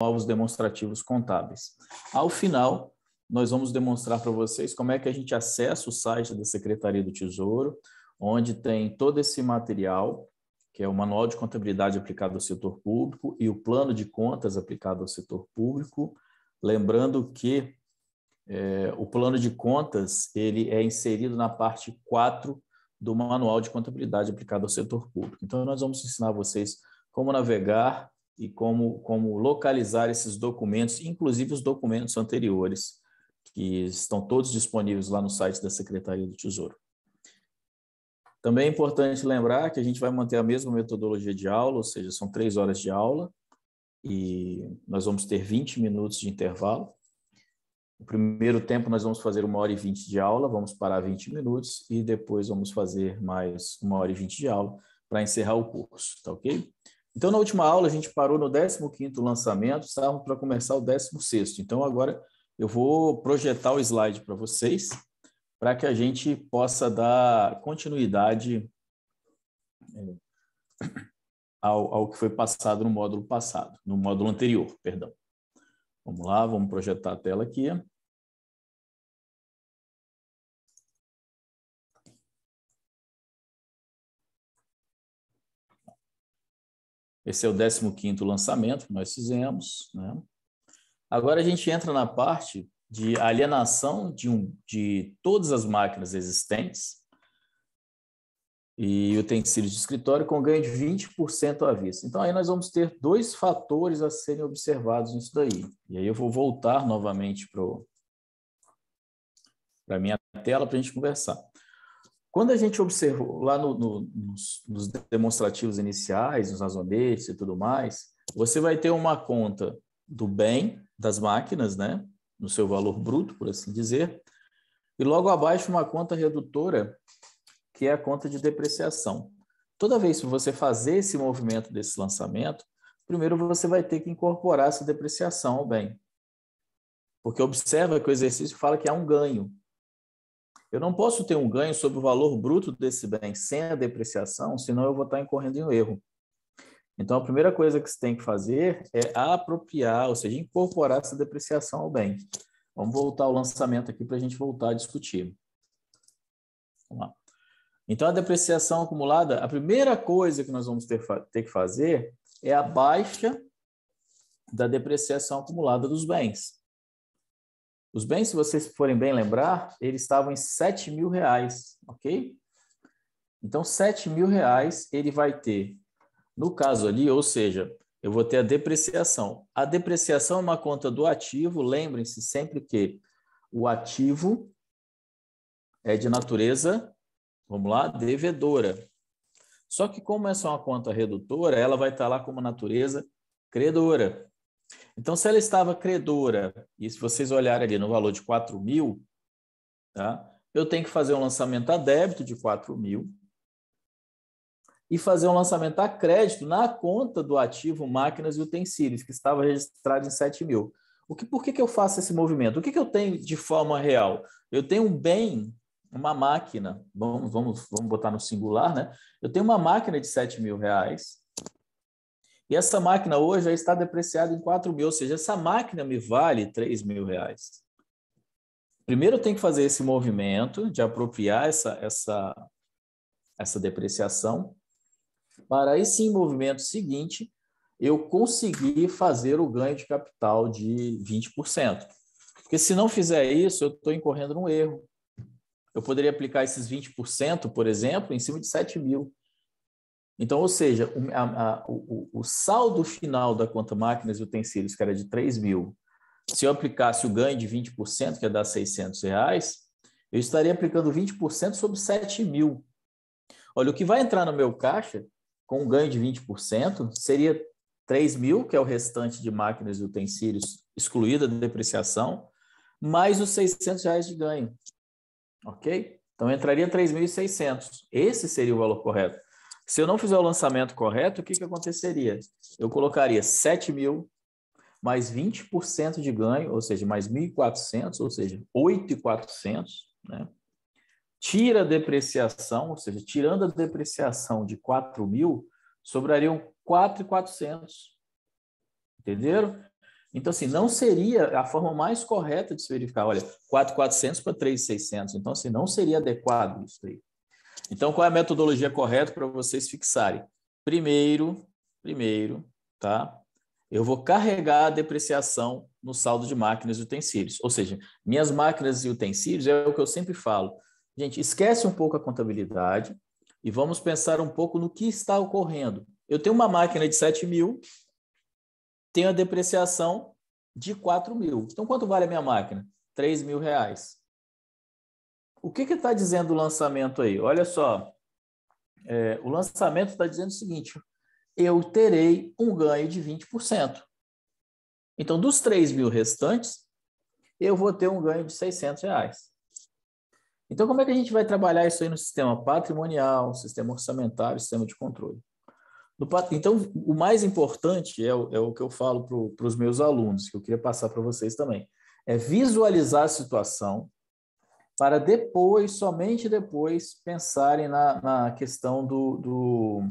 novos demonstrativos contábeis. Ao final, nós vamos demonstrar para vocês como é que a gente acessa o site da Secretaria do Tesouro, onde tem todo esse material, que é o Manual de Contabilidade aplicado ao setor público e o Plano de Contas aplicado ao setor público. Lembrando que é, o plano de contas ele é inserido na parte 4 do Manual de Contabilidade aplicado ao setor público. Então, nós vamos ensinar vocês como navegar e como, como localizar esses documentos, inclusive os documentos anteriores, que estão todos disponíveis lá no site da Secretaria do Tesouro. Também é importante lembrar que a gente vai manter a mesma metodologia de aula, ou seja, são três horas de aula, e nós vamos ter 20 minutos de intervalo. No primeiro tempo, nós vamos fazer uma hora e vinte de aula, vamos parar 20 minutos, e depois vamos fazer mais uma hora e vinte de aula para encerrar o curso, tá ok? Então, na última aula, a gente parou no 15º lançamento, estávamos para começar o 16º. Então, agora eu vou projetar o slide para vocês, para que a gente possa dar continuidade é, ao, ao, que foi passado no módulo passado, no módulo anterior, perdão. Vamos lá, vamos projetar a tela aqui. Esse é o 15º lançamento que nós fizemos. Né? Agora a gente entra na parte de alienação de, um, de todas as máquinas existentes e utensílios de escritório com ganho de 20% à vista. Então, aí nós vamos ter dois fatores a serem observados nisso daí. E aí eu vou voltar novamente para a minha tela para a gente conversar. Quando a gente observou lá no, no, nos, nos, demonstrativos iniciais, nos razonetes e tudo mais, você vai ter uma conta do bem das máquinas, né? No seu valor bruto, por assim dizer, e logo abaixo uma conta redutora, que é a conta de depreciação. Toda vez que você fazer esse movimento desse lançamento, primeiro você vai ter que incorporar essa depreciação ao bem. Porque observa que o exercício fala que há um ganho, eu não posso ter um ganho sobre o valor bruto desse bem sem a depreciação, senão eu vou estar incorrendo em um erro. Então, a primeira coisa que você tem que fazer é apropriar, ou seja, incorporar essa depreciação ao bem. Vamos voltar ao lançamento aqui para a gente voltar a discutir. Vamos lá. Então, a depreciação acumulada, a primeira coisa que nós vamos ter, ter que fazer é a baixa da depreciação acumulada dos bens. Os bens, se vocês forem bem lembrar, eles estavam em 7 mil reais, ok? Então, 7 mil reais ele vai ter, no caso ali, ou seja, eu vou ter a depreciação. A depreciação é uma conta do ativo, lembrem-se sempre que o ativo é de natureza, vamos lá, devedora. Só que como essa é uma conta redutora, ela vai estar lá como natureza credora. Então, se ela estava credora, e se vocês olharem ali no valor de 4 mil, tá? eu tenho que fazer um lançamento a débito de 4 mil e fazer um lançamento a crédito na conta do ativo máquinas e utensílios, que estava registrado em 7 mil. O que, por que, que eu faço esse movimento? O que, que eu tenho de forma real? Eu tenho um bem, uma máquina, vamos, vamos, vamos botar no singular, né? Eu tenho uma máquina de 7 mil reais, e essa máquina hoje já está depreciada em 4 mil, ou seja, essa máquina me vale 3 mil reais. Primeiro eu tenho que fazer esse movimento de apropriar essa, essa, essa depreciação, para esse movimento seguinte eu conseguir fazer o ganho de capital de 20%. Porque se não fizer isso, eu estou incorrendo num erro. Eu poderia aplicar esses 20%, por exemplo, em cima de 7 mil. Então, ou seja, a, a, o, o, saldo final da conta máquinas e utensílios, que era de 3 mil, se eu aplicasse o ganho de 20%, que ia é dar 600 reais, eu estaria aplicando 20% sobre 7 mil. Olha, o que vai entrar no meu caixa, com um ganho de 20%, seria 3 mil, que é o restante de máquinas e utensílios, excluída a depreciação, mais os 600 reais de ganho. Ok? Então, entraria 3.600. Esse seria o valor correto. Se eu não fizer o lançamento correto, o que, que aconteceria? Eu colocaria 7 mil mais 20% de ganho, ou seja, mais 1.400, ou seja, 8.400, né? Tira a depreciação, ou seja, tirando a depreciação de 4 mil, sobrariam 4,400. Entenderam? Então, assim, não seria a forma mais correta de se verificar. Olha, 4,400 para 3,600. Então, assim, não seria adequado isso aí. Então, qual é a metodologia correta para vocês fixarem? Primeiro, primeiro, tá? Eu vou carregar a depreciação no saldo de máquinas e utensílios. Ou seja, minhas máquinas e utensílios é o que eu sempre falo. Gente, esquece um pouco a contabilidade e vamos pensar um pouco no que está ocorrendo. Eu tenho uma máquina de 7 mil, tenho a depreciação de 4 mil. Então, quanto vale a minha máquina? 3 mil reais. O que está dizendo o lançamento aí? Olha só, é, o lançamento está dizendo o seguinte: eu terei um ganho de 20%. Então, dos 3 mil restantes, eu vou ter um ganho de 600 reais. Então, como é que a gente vai trabalhar isso aí no sistema patrimonial, sistema orçamentário, sistema de controle? No, então, o mais importante é o, é o que eu falo para os meus alunos, que eu queria passar para vocês também, é visualizar a situação, para depois, somente depois, pensarem na, na questão do, do,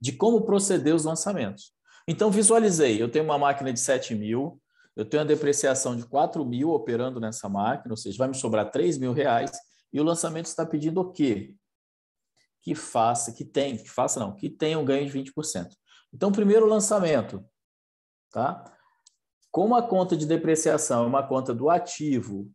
de como proceder os lançamentos. Então, visualizei, eu tenho uma máquina de 7 mil, eu tenho a depreciação de 4 mil operando nessa máquina, ou seja, vai me sobrar 3 mil reais, e o lançamento está pedindo o quê? Que faça, que tenha, que faça não, que tenha um ganho de 20%. Então, primeiro lançamento, tá? Como a conta de depreciação é uma conta do ativo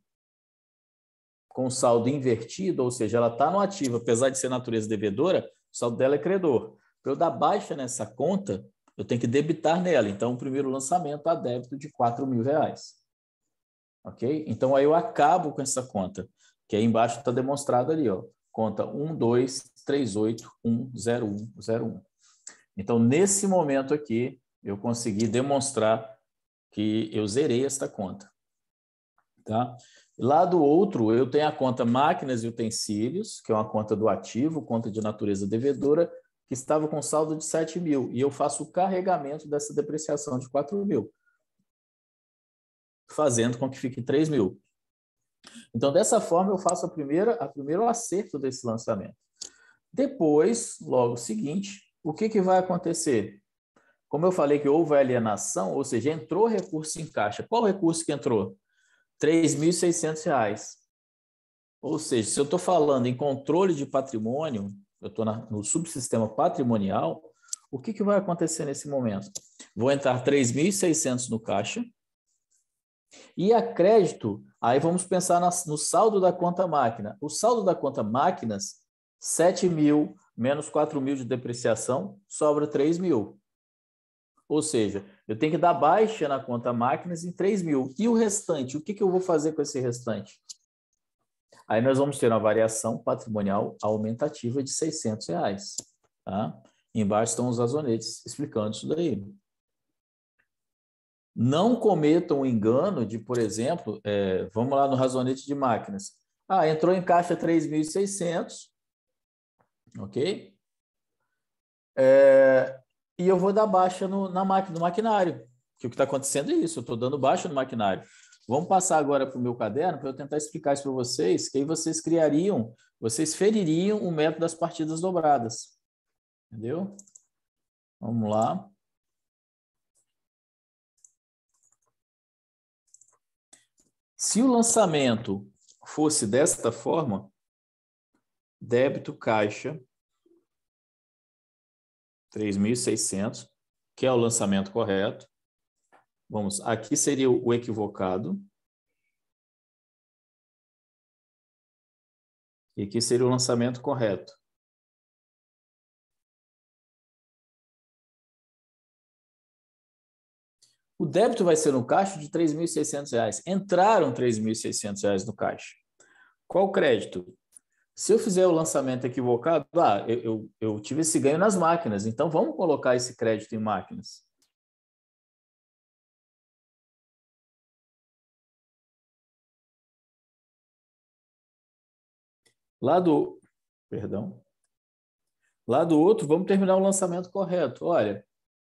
com saldo invertido, ou seja, ela está no ativo, apesar de ser natureza devedora, o saldo dela é credor. Para eu dar baixa nessa conta, eu tenho que debitar nela. Então, o primeiro lançamento a débito de 4 mil reais. Ok? Então, aí eu acabo com essa conta, que aí embaixo está demonstrado ali, ó. Conta 123810101. Então, nesse momento aqui, eu consegui demonstrar que eu zerei esta conta. Tá? Lá do outro, eu tenho a conta máquinas e utensílios, que é uma conta do ativo, conta de natureza devedora, que estava com saldo de 7 mil, e eu faço o carregamento dessa depreciação de 4 mil, fazendo com que fique 3 mil. Então, dessa forma, eu faço a primeira, a primeiro acerto desse lançamento. Depois, logo seguinte, o que, que vai acontecer? Como eu falei que houve alienação, ou seja, entrou recurso em caixa. Qual recurso que entrou? 3.600 reais. Ou seja, se eu estou falando em controle de patrimônio, eu estou no subsistema patrimonial, o que, que vai acontecer nesse momento? Vou entrar 3.600 no caixa e a crédito, aí vamos pensar no saldo da conta máquina. O saldo da conta máquinas, 7 mil menos 4 mil de depreciação, sobra 3 mil. Ou seja, eu tenho que dar baixa na conta máquinas em 3 mil. E o restante? O que, que eu vou fazer com esse restante? Aí nós vamos ter uma variação patrimonial aumentativa de 600 reais. Tá? Embaixo estão os razonetes explicando isso daí. Não cometam o engano de, por exemplo, é, vamos lá no razonete de máquinas. Ah, entrou em caixa 3.600, ok? É, e eu vou dar baixa no, na máquina, no maquinário. Que o que está acontecendo é isso, eu estou dando baixa no maquinário. Vamos passar agora para o meu caderno para eu tentar explicar isso para vocês, que aí vocês criariam, vocês feririam o método das partidas dobradas. Entendeu? Vamos lá. Se o lançamento fosse desta forma, débito, caixa, 3.600, que é o lançamento correto. Vamos, aqui seria o equivocado. E aqui seria o lançamento correto. O débito vai ser no caixa de R$ 3.600. Entraram R$ 3.600 no caixa. Qual o crédito? se eu fizer o lançamento equivocado, ah, eu, eu, eu tive esse ganho nas máquinas, então vamos colocar esse crédito em máquinas. Lá do, perdão, lá do outro, vamos terminar o lançamento correto. Olha,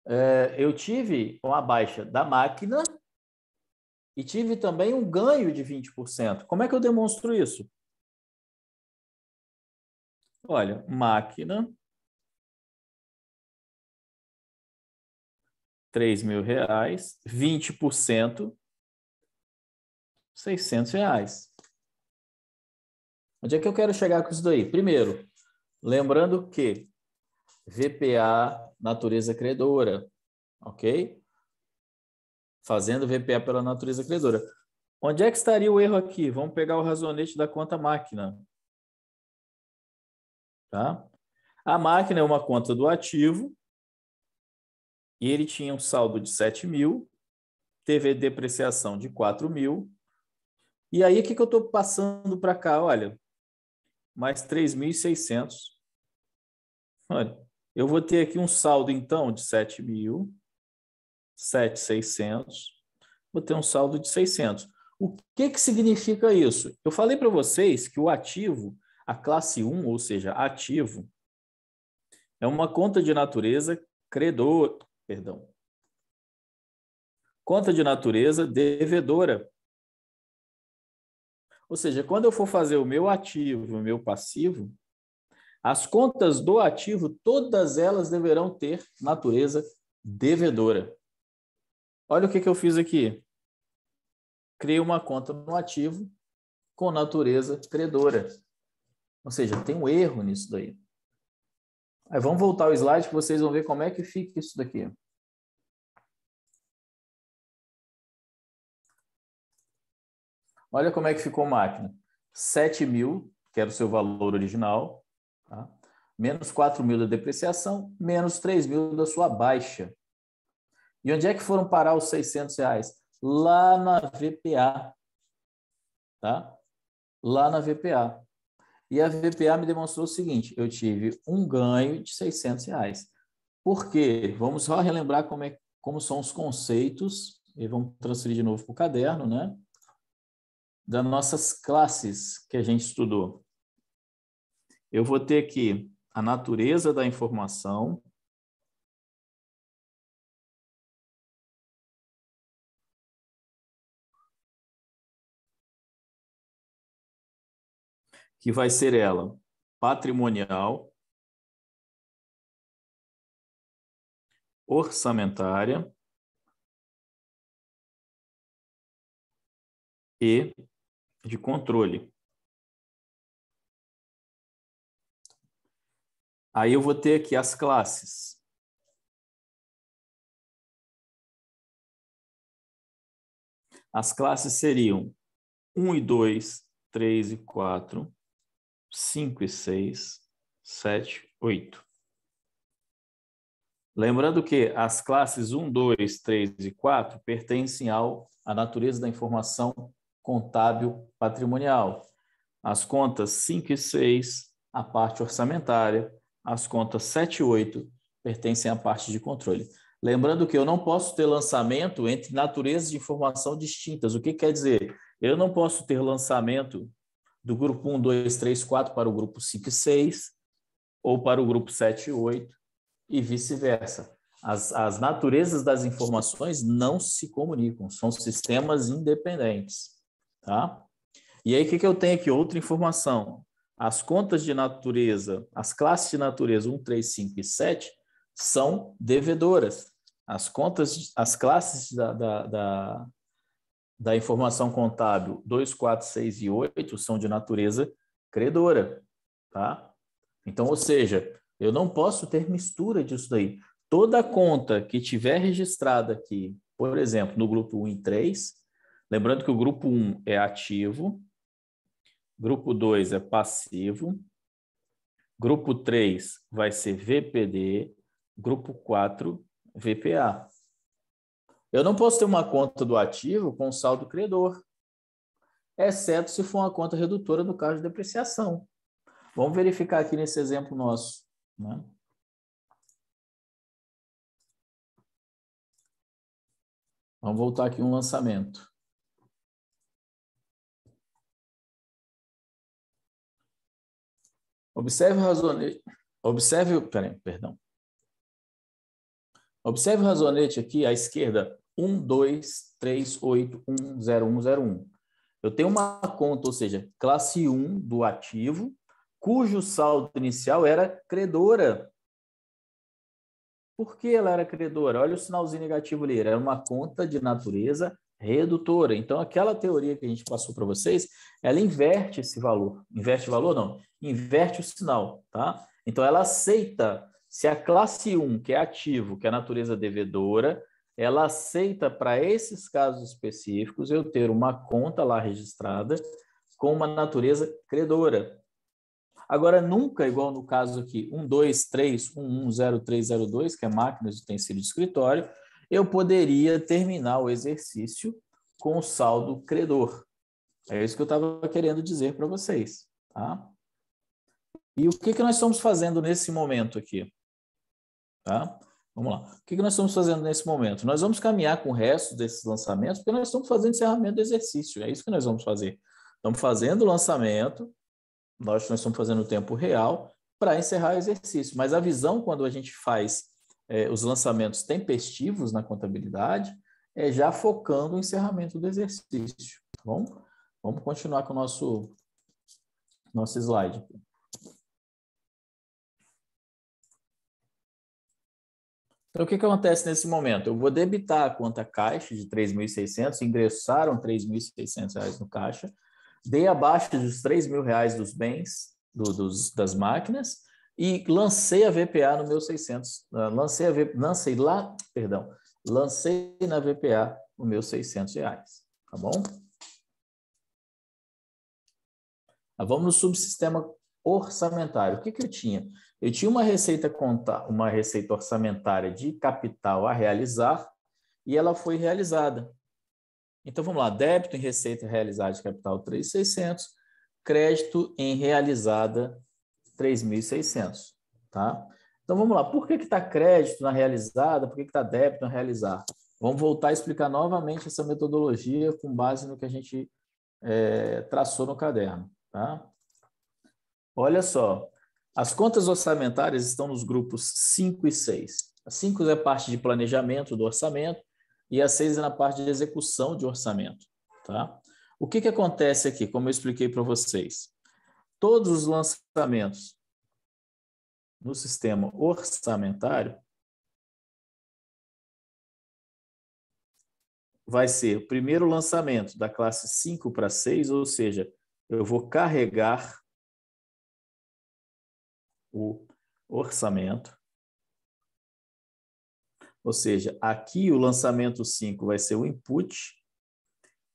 é, eu tive uma baixa da máquina e tive também um ganho de 20%. Como é que eu demonstro isso? Olha, máquina. 3 mil reais, 20%, 600 reais. Onde é que eu quero chegar com isso daí? Primeiro, lembrando que VPA, natureza credora, ok? Fazendo VPA pela natureza credora. Onde é que estaria o erro aqui? Vamos pegar o razonete da conta máquina. Tá? A máquina é uma conta do ativo e ele tinha um saldo de 7 mil, teve depreciação de 4 mil. E aí, o que, que eu estou passando para cá? Olha, mais 3.600. Olha, eu vou ter aqui um saldo, então, de 7 mil, 7,600. Vou ter um saldo de 600. O que, que significa isso? Eu falei para vocês que o ativo a classe 1, ou seja, ativo, é uma conta de natureza credor, perdão. Conta de natureza devedora. Ou seja, quando eu for fazer o meu ativo, o meu passivo, as contas do ativo, todas elas deverão ter natureza devedora. Olha o que, que eu fiz aqui. Criei uma conta no ativo com natureza credora. Ou seja, tem um erro nisso daí. Aí vamos voltar ao slide que vocês vão ver como é que fica isso daqui. Olha como é que ficou a máquina. 7 mil, que era o seu valor original, tá? menos 4 mil da depreciação, menos 3 mil da sua baixa. E onde é que foram parar os 600 reais? Lá na VPA. Tá? Lá na VPA. E a VPA me demonstrou o seguinte: eu tive um ganho de 600 reais. Por quê? Vamos só relembrar como, é, como são os conceitos, e vamos transferir de novo para o caderno, né? Das nossas classes que a gente estudou. Eu vou ter aqui a natureza da informação, que vai ser ela patrimonial, orçamentária e de controle. Aí eu vou ter aqui as classes. As classes seriam 1 e 2, 3 e 4, 5 e 6, 7, 8. Lembrando que as classes 1, 2, 3 e 4 pertencem ao, à natureza da informação contábil patrimonial. As contas 5 e 6, a parte orçamentária. As contas 7 e 8 pertencem à parte de controle. Lembrando que eu não posso ter lançamento entre naturezas de informação distintas. O que quer dizer? Eu não posso ter lançamento do grupo 1, 2, 3, 4 para o grupo 5 e 6, ou para o grupo 7 e 8, e vice-versa. As, as naturezas das informações não se comunicam, são sistemas independentes. Tá? E aí, o que, que eu tenho aqui? Outra informação. As contas de natureza, as classes de natureza 1, 3, 5 e 7 são devedoras. As contas, as classes da, da, da da informação contábil 2, 4, 6 e 8 são de natureza credora, tá? Então, ou seja, eu não posso ter mistura disso daí. Toda conta que tiver registrada aqui, por exemplo, no grupo 1 e 3, lembrando que o grupo 1 é ativo, grupo 2 é passivo, grupo 3 vai ser VPD, grupo 4 VPA. Eu não posso ter uma conta do ativo com saldo credor, exceto se for uma conta redutora no caso de depreciação. Vamos verificar aqui nesse exemplo nosso. Né? Vamos voltar aqui um lançamento. Observe o razonete. Observe, peraí, perdão. Observe o razonete aqui à esquerda. 12380101. Eu tenho uma conta, ou seja, classe 1 do ativo, cujo saldo inicial era credora. Por que ela era credora? Olha o sinalzinho negativo ali, era uma conta de natureza redutora. Então, aquela teoria que a gente passou para vocês, ela inverte esse valor. Inverte o valor, não. Inverte o sinal, tá? Então, ela aceita se a classe 1, que é ativo, que é a natureza devedora, ela aceita para esses casos específicos eu ter uma conta lá registrada com uma natureza credora. Agora, nunca, igual no caso aqui, 123110302, que é máquinas de utensílio de escritório, eu poderia terminar o exercício com o saldo credor. É isso que eu estava querendo dizer para vocês. Tá? E o que, que nós estamos fazendo nesse momento aqui? Tá? Vamos lá. O que nós estamos fazendo nesse momento? Nós vamos caminhar com o resto desses lançamentos, porque nós estamos fazendo encerramento do exercício. É isso que nós vamos fazer. Estamos fazendo o lançamento, nós, nós estamos fazendo o tempo real para encerrar o exercício. Mas a visão, quando a gente faz é, os lançamentos tempestivos na contabilidade, é já focando o encerramento do exercício. Tá bom? Vamos continuar com o nosso, nosso slide. Aqui. Então, o que, que acontece nesse momento? Eu vou debitar a conta caixa de 3.600, ingressaram 3.600 reais no caixa, dei abaixo dos 3 mil reais dos bens, do, dos, das máquinas, e lancei a VPA no meu 600, ah, lancei, a v, lancei lá, perdão, lancei na VPA o meu 600 reais, tá bom? Vamos no subsistema orçamentário. O que, que eu tinha? Eu tinha uma receita conta, uma receita orçamentária de capital a realizar e ela foi realizada. Então vamos lá, débito em receita realizada de capital 3.600, crédito em realizada 3.600, tá? Então vamos lá, por que está crédito na realizada, por que está débito na realizar? Vamos voltar a explicar novamente essa metodologia com base no que a gente é, traçou no caderno, tá? Olha só, as contas orçamentárias estão nos grupos 5 e 6. É a 5 é parte de planejamento do orçamento e a 6 é na parte de execução de orçamento. Tá? O que, que acontece aqui, como eu expliquei para vocês? Todos os lançamentos no sistema orçamentário vai ser o primeiro lançamento da classe 5 para 6, ou seja, eu vou carregar o orçamento. Ou seja, aqui o lançamento 5 vai ser o input,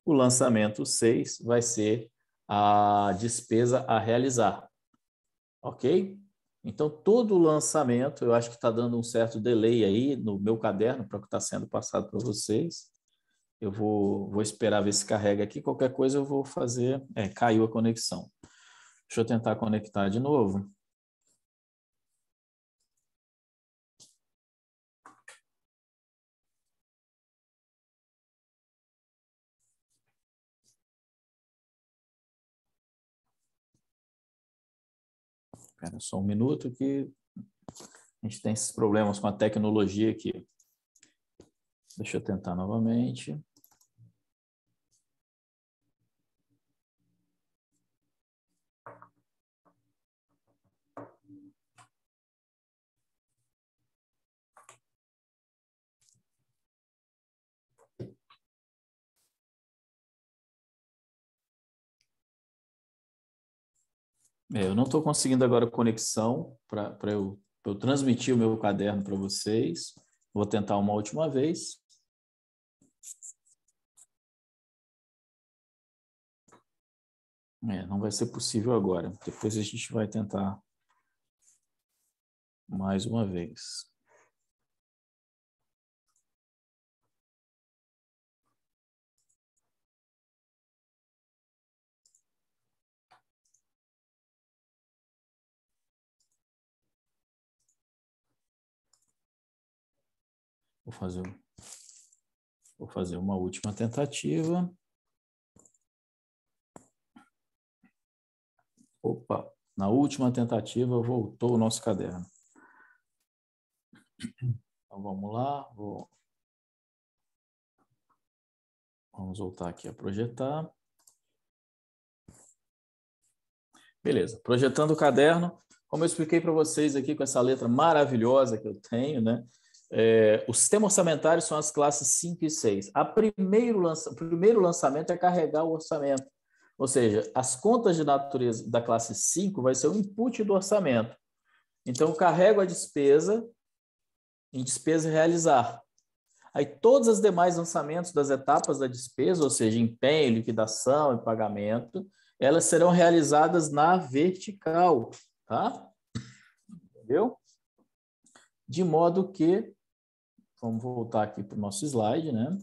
o lançamento 6 vai ser a despesa a realizar. Ok? Então, todo o lançamento, eu acho que está dando um certo delay aí no meu caderno para o que está sendo passado para vocês. Eu vou, vou esperar ver se carrega aqui. Qualquer coisa eu vou fazer. É, caiu a conexão. Deixa eu tentar conectar de novo. Espera só um minuto que a gente tem esses problemas com a tecnologia aqui. Deixa eu tentar novamente. É, eu não estou conseguindo agora conexão para eu, eu transmitir o meu caderno para vocês. Vou tentar uma última vez. É, não vai ser possível agora. Depois a gente vai tentar mais uma vez. Vou fazer, vou fazer uma última tentativa. Opa, na última tentativa voltou o nosso caderno. Então vamos lá, vou... vamos voltar aqui a projetar. Beleza, projetando o caderno, como eu expliquei para vocês aqui com essa letra maravilhosa que eu tenho, né? É, o sistema orçamentário são as classes 5 e 6. A primeiro lança, o primeiro lançamento é carregar o orçamento. Ou seja, as contas de natureza da classe 5 vai ser o input do orçamento. Então, eu carrego a despesa em despesa realizar. Aí, todos os demais lançamentos das etapas da despesa, ou seja, empenho, liquidação e pagamento, elas serão realizadas na vertical, tá? Entendeu? De modo que Vamos voltar aqui para o nosso slide, né?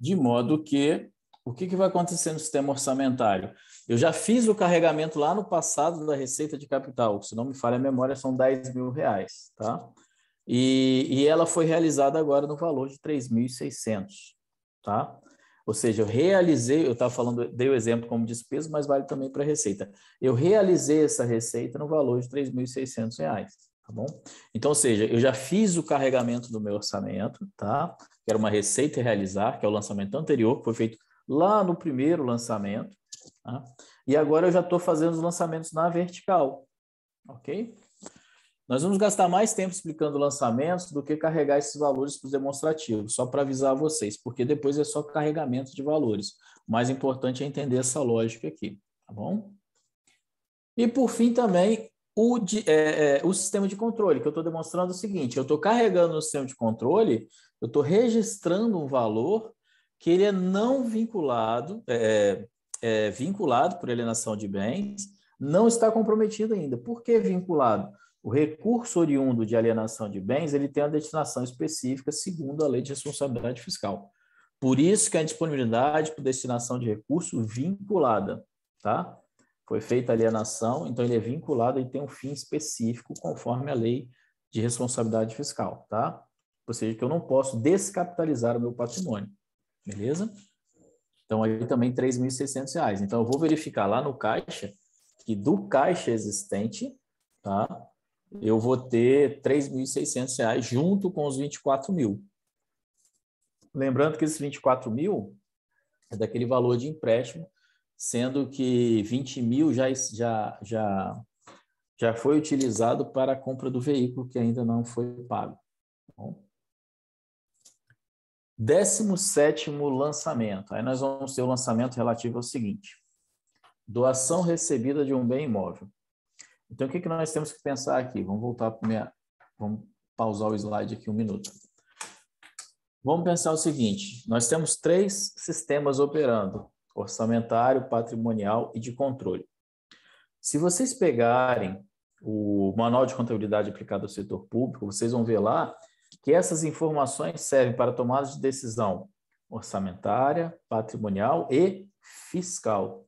De modo que, o que, que vai acontecer no sistema orçamentário? Eu já fiz o carregamento lá no passado da Receita de Capital, se não me falha a memória, são 10 mil reais, tá? E, e ela foi realizada agora no valor de 3.600, tá? Ou seja, eu realizei, eu estava falando, dei o exemplo como despesa, mas vale também para receita. Eu realizei essa receita no valor de R$ 3.600, tá bom? Então, ou seja, eu já fiz o carregamento do meu orçamento, tá? Que era uma receita realizar, que é o lançamento anterior, que foi feito lá no primeiro lançamento, Tá? E agora eu já estou fazendo os lançamentos na vertical, ok? Nós vamos gastar mais tempo explicando lançamentos do que carregar esses valores para os demonstrativos, só para avisar vocês, porque depois é só carregamento de valores. O mais importante é entender essa lógica aqui, tá bom? E por fim também, o, de, é, é, o sistema de controle, que eu estou demonstrando o seguinte, eu estou carregando no sistema de controle, eu estou registrando um valor que ele é não vinculado, é, é, vinculado por alienação de bens não está comprometido ainda. Por que vinculado? O recurso oriundo de alienação de bens ele tem uma destinação específica segundo a Lei de Responsabilidade Fiscal. Por isso que a disponibilidade por destinação de recurso vinculada, tá? Foi feita alienação, então ele é vinculado e tem um fim específico conforme a Lei de Responsabilidade Fiscal, tá? Ou seja, que eu não posso descapitalizar o meu patrimônio, beleza? Então, aí também R$ reais. Então, eu vou verificar lá no caixa que do caixa existente, tá? Eu vou ter R$ reais junto com os 24 mil. Lembrando que esses 24 mil é daquele valor de empréstimo, sendo que 20 mil já, já, já, já foi utilizado para a compra do veículo que ainda não foi pago. Tá bom, 17 lançamento. Aí nós vamos ter o lançamento relativo ao seguinte: doação recebida de um bem imóvel. Então, o que, que nós temos que pensar aqui? Vamos voltar para minha. Vamos pausar o slide aqui um minuto. Vamos pensar o seguinte: nós temos três sistemas operando: orçamentário, patrimonial e de controle. Se vocês pegarem o Manual de Contabilidade aplicado ao Setor Público, vocês vão ver lá que essas informações servem para tomada de decisão orçamentária, patrimonial e fiscal.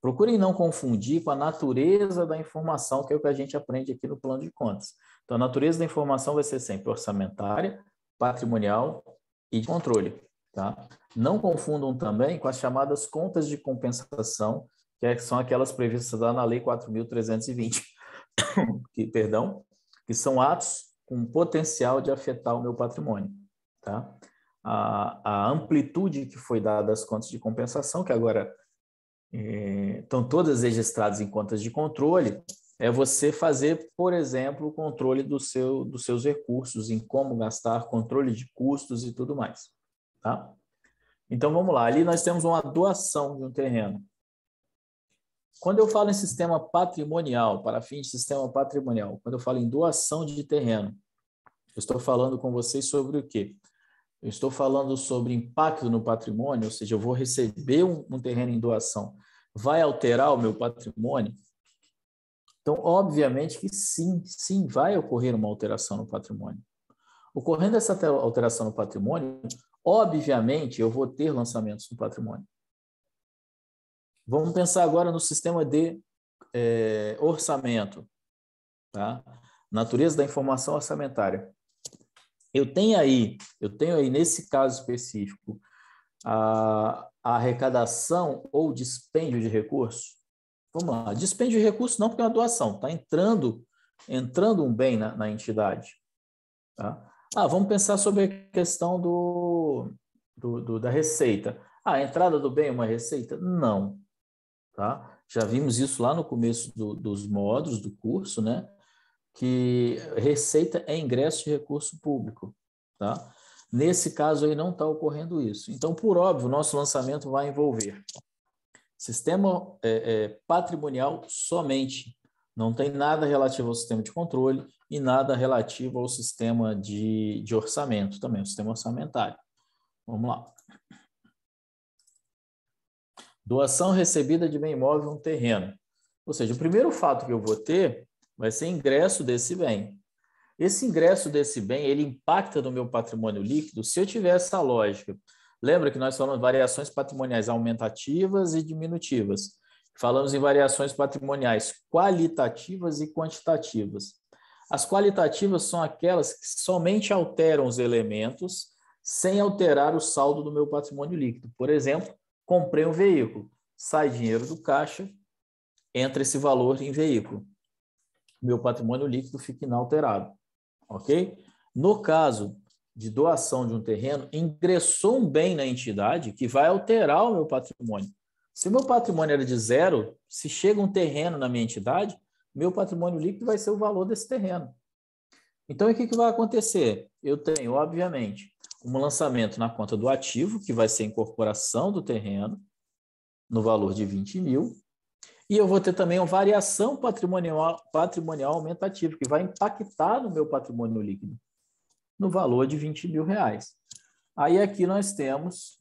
Procurem não confundir com a natureza da informação, que é o que a gente aprende aqui no plano de contas. Então, a natureza da informação vai ser sempre orçamentária, patrimonial e de controle. Tá? Não confundam também com as chamadas contas de compensação, que é, são aquelas previstas lá na Lei 4.320, que, perdão, que são atos com potencial de afetar o meu patrimônio. Tá? A, a amplitude que foi dada às contas de compensação, que agora é, estão todas registradas em contas de controle, é você fazer, por exemplo, o controle do seu, dos seus recursos, em como gastar, controle de custos e tudo mais. Tá? Então vamos lá, ali nós temos uma doação de um terreno. Quando eu falo em sistema patrimonial, para fins de sistema patrimonial, quando eu falo em doação de terreno, eu estou falando com vocês sobre o quê? Eu estou falando sobre impacto no patrimônio, ou seja, eu vou receber um, um terreno em doação. Vai alterar o meu patrimônio? Então, obviamente que sim, sim, vai ocorrer uma alteração no patrimônio. Ocorrendo essa alteração no patrimônio, obviamente eu vou ter lançamentos no patrimônio. Vamos pensar agora no sistema de é, orçamento, tá? Natureza da informação orçamentária. Eu tenho aí, eu tenho aí nesse caso específico a, a arrecadação ou dispêndio de recursos. Vamos lá, dispêndio de recursos não porque é uma doação, está entrando entrando um bem na, na entidade. Tá? Ah, vamos pensar sobre a questão do, do, do, da receita. Ah, a entrada do bem é uma receita? Não. Tá? Já vimos isso lá no começo do, dos módulos do curso, né? que receita é ingresso de recurso público. Tá? Nesse caso aí não está ocorrendo isso. Então, por óbvio, o nosso lançamento vai envolver sistema é, é, patrimonial somente. Não tem nada relativo ao sistema de controle e nada relativo ao sistema de, de orçamento também, o sistema orçamentário. Vamos lá. Doação recebida de bem imóvel, um terreno. Ou seja, o primeiro fato que eu vou ter vai ser ingresso desse bem. Esse ingresso desse bem, ele impacta no meu patrimônio líquido se eu tiver essa lógica. Lembra que nós falamos variações patrimoniais aumentativas e diminutivas. Falamos em variações patrimoniais qualitativas e quantitativas. As qualitativas são aquelas que somente alteram os elementos sem alterar o saldo do meu patrimônio líquido. Por exemplo, comprei um veículo. Sai dinheiro do caixa, entra esse valor em veículo. Meu patrimônio líquido fica inalterado. Ok? No caso de doação de um terreno, ingressou um bem na entidade que vai alterar o meu patrimônio. Se o meu patrimônio era de zero, se chega um terreno na minha entidade, meu patrimônio líquido vai ser o valor desse terreno. Então, o que, que vai acontecer? Eu tenho, obviamente, um lançamento na conta do ativo, que vai ser a incorporação do terreno, no valor de 20 mil. E eu vou ter também uma variação patrimonial, patrimonial aumentativa, que vai impactar no meu patrimônio líquido, no valor de 20 mil reais. Aí aqui nós temos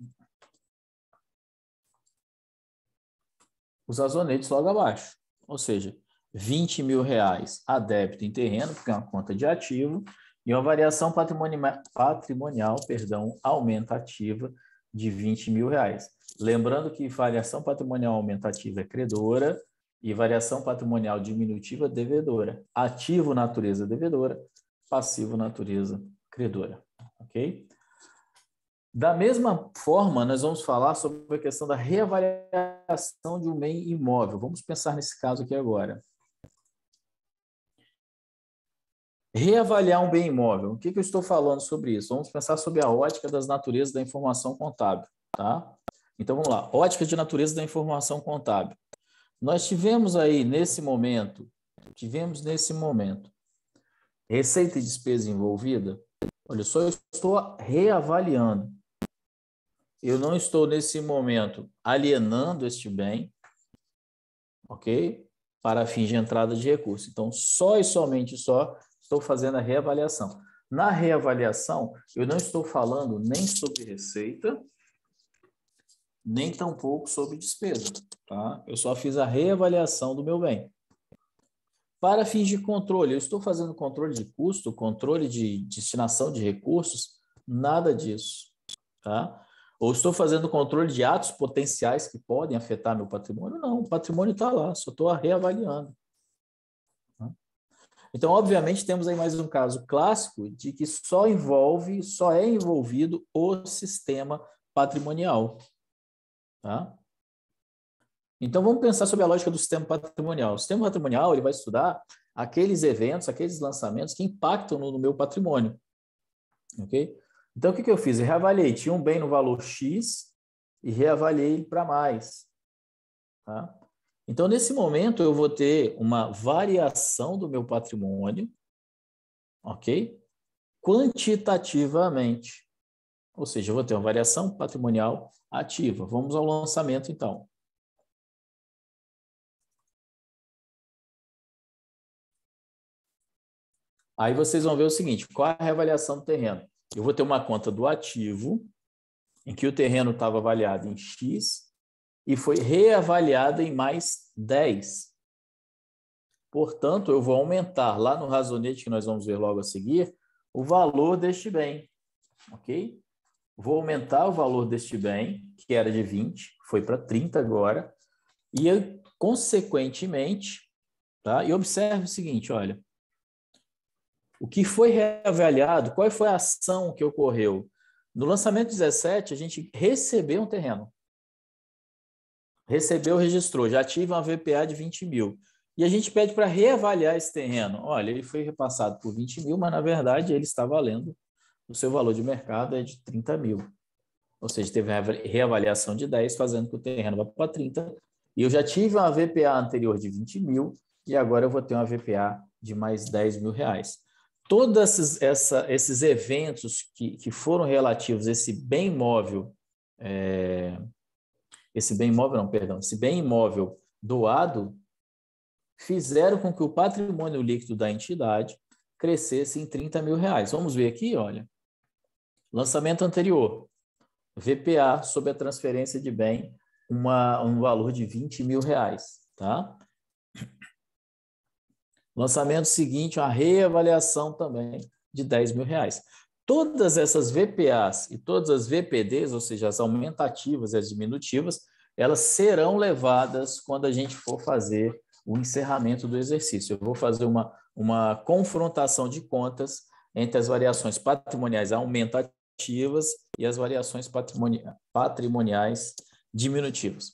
os azonetes logo abaixo, ou seja, 20 mil reais a débito em terreno, porque é uma conta de ativo, e uma variação patrimonial perdão, aumentativa de 20 mil reais. Lembrando que variação patrimonial aumentativa é credora e variação patrimonial diminutiva é devedora. Ativo natureza devedora, passivo natureza credora. Ok? Da mesma forma, nós vamos falar sobre a questão da reavaliação de um bem imóvel. Vamos pensar nesse caso aqui agora. Reavaliar um bem imóvel. O que, que eu estou falando sobre isso? Vamos pensar sobre a ótica das naturezas da informação contábil, tá? Então vamos lá, ótica de natureza da informação contábil. Nós tivemos aí nesse momento, tivemos nesse momento, receita e despesa envolvida. Olha só, eu estou reavaliando. Eu não estou nesse momento alienando este bem, ok? Para fins de entrada de recurso. Então, só e somente só Estou fazendo a reavaliação. Na reavaliação, eu não estou falando nem sobre receita, nem tampouco sobre despesa. Tá? Eu só fiz a reavaliação do meu bem. Para fins de controle, eu estou fazendo controle de custo, controle de destinação de recursos, nada disso. Tá? Ou estou fazendo controle de atos potenciais que podem afetar meu patrimônio? Não, o patrimônio está lá, só estou reavaliando. Então, obviamente, temos aí mais um caso clássico de que só envolve, só é envolvido o sistema patrimonial. Tá? Então, vamos pensar sobre a lógica do sistema patrimonial. O sistema patrimonial ele vai estudar aqueles eventos, aqueles lançamentos que impactam no, no meu patrimônio. Então, o que, que eu fiz? Eu reavaliei. Tinha um bem no valor X e reavaliei para mais. Tá? Então, nesse momento, eu vou ter uma variação do meu patrimônio, ok? Quantitativamente. Ou seja, eu vou ter uma variação patrimonial ativa. Vamos ao lançamento, então. Aí vocês vão ver o seguinte: qual é a reavaliação do terreno? Eu vou ter uma conta do ativo, em que o terreno estava avaliado em X, e foi reavaliada em mais 10. Portanto, eu vou aumentar lá no razonete que nós vamos ver logo a seguir o valor deste bem, ok? Vou aumentar o valor deste bem, que era de 20, foi para 30 agora, e eu, consequentemente, tá? E observe o seguinte, olha, o que foi reavaliado, qual foi a ação que ocorreu? No lançamento 17, a gente recebeu um terreno recebeu, registrou, já tive uma VPA de 20 mil. E a gente pede para reavaliar esse terreno. Olha, ele foi repassado por 20 mil, mas na verdade ele está valendo, o seu valor de mercado é de 30 mil. Ou seja, teve uma reavaliação de 10, fazendo com que o terreno vá para 30. E eu já tive uma VPA anterior de 20 mil, e agora eu vou ter uma VPA de mais 10 mil reais. Todos esses, essa, esses eventos que, que foram relativos a esse bem móvel é, esse bem imóvel, não, perdão, esse bem imóvel doado, fizeram com que o patrimônio líquido da entidade crescesse em 30 mil reais. Vamos ver aqui, olha. Lançamento anterior, VPA sobre a transferência de bem, uma, um valor de 20 mil reais, tá? Lançamento seguinte, a reavaliação também de 10 mil reais. Todas essas VPAs e todas as VPDs, ou seja, as aumentativas e as diminutivas, elas serão levadas quando a gente for fazer o encerramento do exercício. Eu vou fazer uma, uma confrontação de contas entre as variações patrimoniais aumentativas e as variações patrimoniais diminutivas.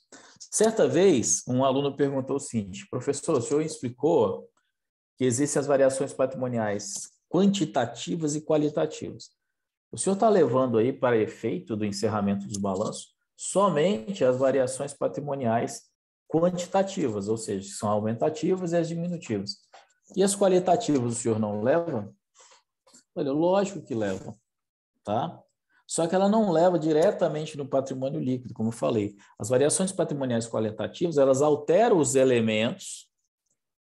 Certa vez, um aluno perguntou o seguinte: professor, o senhor explicou que existem as variações patrimoniais quantitativas e qualitativas. O senhor está levando aí para efeito do encerramento dos balanços somente as variações patrimoniais quantitativas, ou seja, são aumentativas e as diminutivas. E as qualitativas o senhor não leva? Olha, lógico que leva, tá? Só que ela não leva diretamente no patrimônio líquido, como eu falei. As variações patrimoniais qualitativas, elas alteram os elementos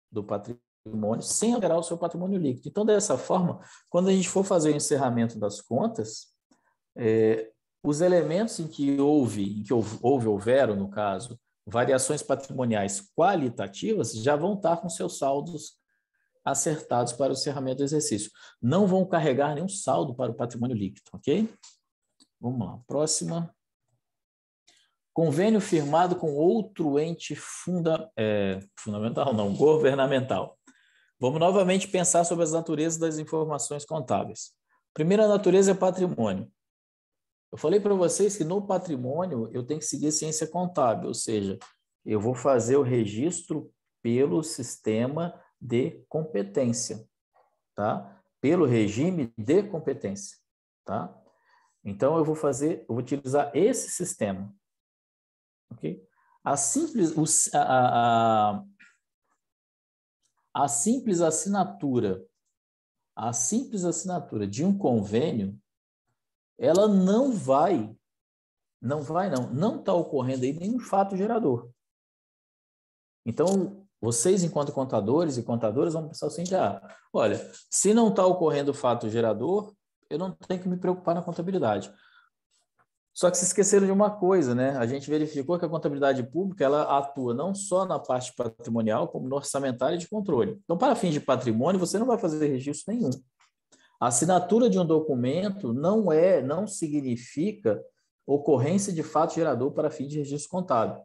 do patrimônio patrimônio sem alterar o seu patrimônio líquido. Então, dessa forma, quando a gente for fazer o encerramento das contas, é, os elementos em que houve, em que houve, houve, houveram, no caso, variações patrimoniais qualitativas, já vão estar com seus saldos acertados para o encerramento do exercício. Não vão carregar nenhum saldo para o patrimônio líquido, ok? Vamos lá, próxima. Convênio firmado com outro ente funda, é, fundamental, não, governamental Vamos novamente pensar sobre as naturezas das informações contábeis. Primeira natureza é patrimônio. Eu falei para vocês que no patrimônio eu tenho que seguir a ciência contábil, ou seja, eu vou fazer o registro pelo sistema de competência, tá? Pelo regime de competência, tá? Então eu vou fazer, eu vou utilizar esse sistema, ok? A simples, a, a, a simples assinatura, a simples assinatura de um convênio, ela não vai, não vai não, não está ocorrendo aí nenhum fato gerador. Então, vocês, enquanto contadores e contadoras, vão pensar assim: ah, já, olha, se não está ocorrendo fato gerador, eu não tenho que me preocupar na contabilidade. Só que se esqueceram de uma coisa, né? A gente verificou que a contabilidade pública ela atua não só na parte patrimonial, como no orçamentário e de controle. Então, para fins de patrimônio, você não vai fazer registro nenhum. A assinatura de um documento não é, não significa ocorrência de fato gerador para fim de registro contábil.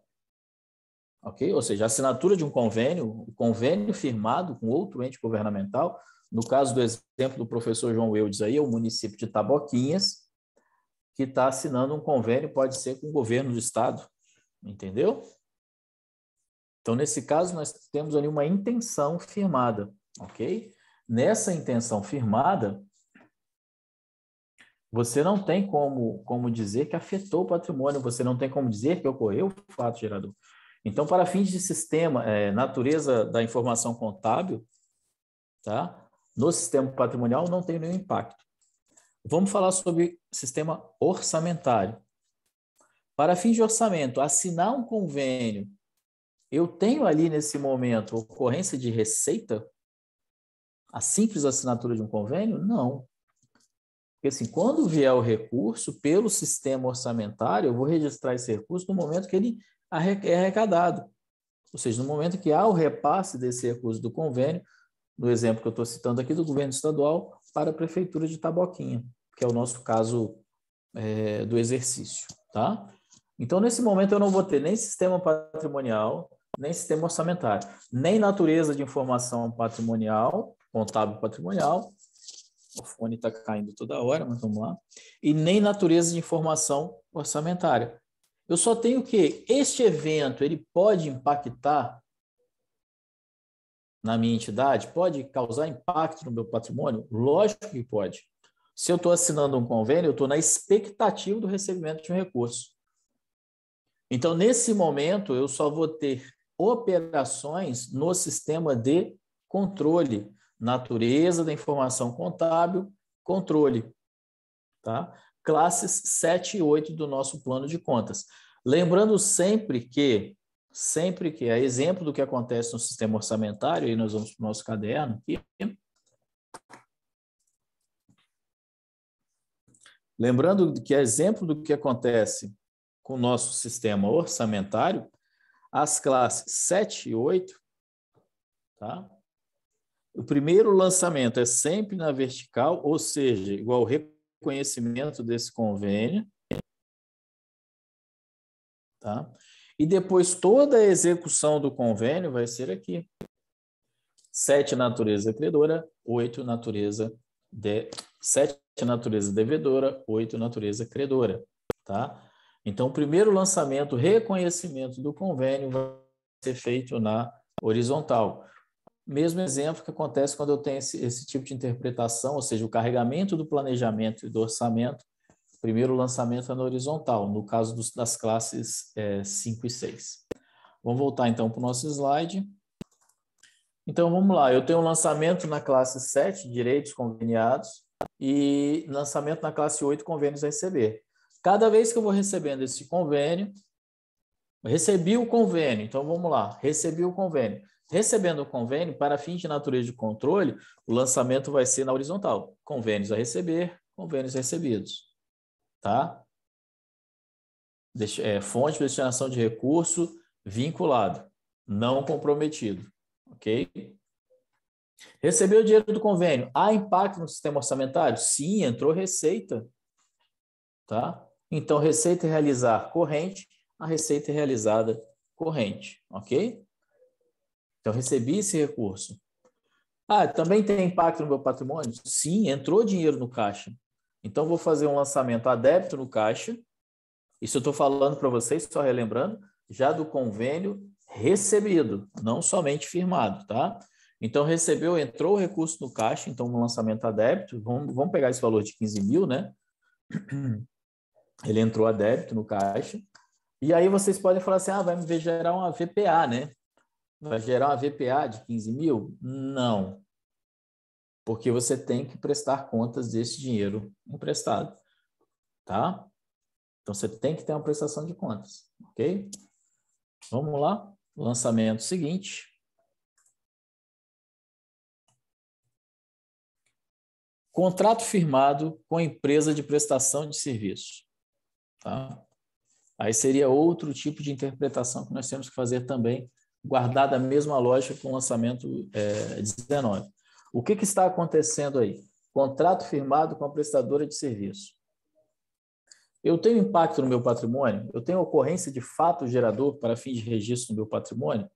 Ok? Ou seja, a assinatura de um convênio, o convênio firmado com outro ente governamental, no caso do exemplo do professor João Eudes aí, é o município de Taboquinhas, que está assinando um convênio, pode ser com o governo do estado, entendeu? Então, nesse caso, nós temos ali uma intenção firmada, ok? Nessa intenção firmada, você não tem como, como dizer que afetou o patrimônio, você não tem como dizer que ocorreu o fato gerador. Então, para fins de sistema, é, natureza da informação contábil, tá? no sistema patrimonial não tem nenhum impacto. Vamos falar sobre sistema orçamentário. Para fins de orçamento, assinar um convênio, eu tenho ali nesse momento ocorrência de receita? A simples assinatura de um convênio? Não. Porque assim, quando vier o recurso pelo sistema orçamentário, eu vou registrar esse recurso no momento que ele é arrecadado. Ou seja, no momento que há o repasse desse recurso do convênio, no exemplo que eu estou citando aqui do governo estadual para a prefeitura de Taboquinha que é o nosso caso é, do exercício, tá? Então, nesse momento, eu não vou ter nem sistema patrimonial, nem sistema orçamentário, nem natureza de informação patrimonial, contábil patrimonial, o fone está caindo toda hora, mas vamos lá, e nem natureza de informação orçamentária. Eu só tenho que este evento ele pode impactar na minha entidade, pode causar impacto no meu patrimônio? Lógico que pode. Se eu estou assinando um convênio, eu estou na expectativa do recebimento de um recurso. Então, nesse momento, eu só vou ter operações no sistema de controle, natureza da informação contábil, controle, tá? Classes 7 e 8 do nosso plano de contas. Lembrando sempre que, sempre que, é exemplo do que acontece no sistema orçamentário, e nós vamos para o nosso caderno aqui, Lembrando que, é exemplo do que acontece com o nosso sistema orçamentário, as classes 7 e 8, tá? o primeiro lançamento é sempre na vertical, ou seja, igual ao reconhecimento desse convênio. Tá? E depois toda a execução do convênio vai ser aqui. 7 natureza credora, 8 natureza de 7 natureza devedora, oito natureza credora, tá? Então, o primeiro lançamento, reconhecimento do convênio, vai ser feito na horizontal. Mesmo exemplo que acontece quando eu tenho esse, esse tipo de interpretação, ou seja, o carregamento do planejamento e do orçamento, primeiro lançamento é na horizontal, no caso dos, das classes 5 é, e 6. Vamos voltar então para o nosso slide. Então, vamos lá. Eu tenho um lançamento na classe 7, direitos conveniados e lançamento na classe 8, convênios a receber. Cada vez que eu vou recebendo esse convênio, recebi o convênio, então vamos lá, recebi o convênio. Recebendo o convênio, para fins de natureza de controle, o lançamento vai ser na horizontal. Convênios a receber, convênios recebidos. Tá? É, fonte de destinação de recurso vinculado, não comprometido. Ok? Recebeu o dinheiro do convênio. Há impacto no sistema orçamentário? Sim, entrou receita. Tá? Então, receita é realizar corrente, a receita é realizada corrente, ok? Então, recebi esse recurso. Ah, também tem impacto no meu patrimônio? Sim, entrou dinheiro no caixa. Então, vou fazer um lançamento a débito no caixa. Isso eu estou falando para vocês, só relembrando, já do convênio recebido, não somente firmado, tá? Então, recebeu, entrou o recurso no caixa, então, no lançamento a débito, vamos, vamos pegar esse valor de 15 mil, né? Ele entrou a débito no caixa. E aí vocês podem falar assim, ah, vai me gerar uma VPA, né? Vai gerar uma VPA de 15 mil? Não. Porque você tem que prestar contas desse dinheiro emprestado, tá? Então, você tem que ter uma prestação de contas, ok? Vamos lá, lançamento seguinte. contrato firmado com a empresa de prestação de serviço. Tá? Aí seria outro tipo de interpretação que nós temos que fazer também, guardada a mesma lógica com o lançamento é, 19. O que, que está acontecendo aí? Contrato firmado com a prestadora de serviço. Eu tenho impacto no meu patrimônio? Eu tenho ocorrência de fato gerador para fim de registro no meu patrimônio?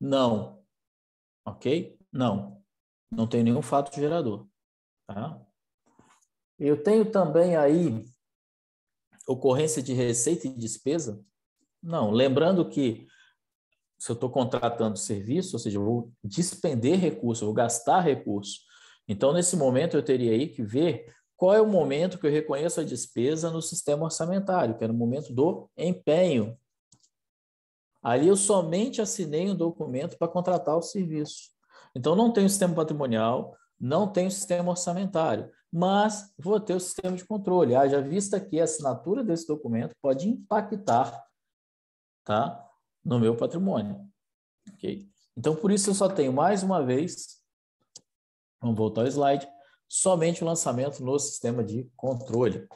Não. Ok? Não. Não tenho nenhum fato gerador. Eu tenho também aí ocorrência de receita e despesa? Não, lembrando que se eu estou contratando serviço, ou seja, eu vou despender recurso, eu vou gastar recurso. Então, nesse momento, eu teria aí que ver qual é o momento que eu reconheço a despesa no sistema orçamentário, que é no momento do empenho. Ali eu somente assinei um documento para contratar o serviço. Então, não tenho sistema patrimonial, não tenho sistema orçamentário, mas vou ter o sistema de controle. Haja vista que a assinatura desse documento pode impactar tá, no meu patrimônio. Okay? Então, por isso, eu só tenho mais uma vez, vamos voltar ao slide, somente o lançamento no sistema de controle.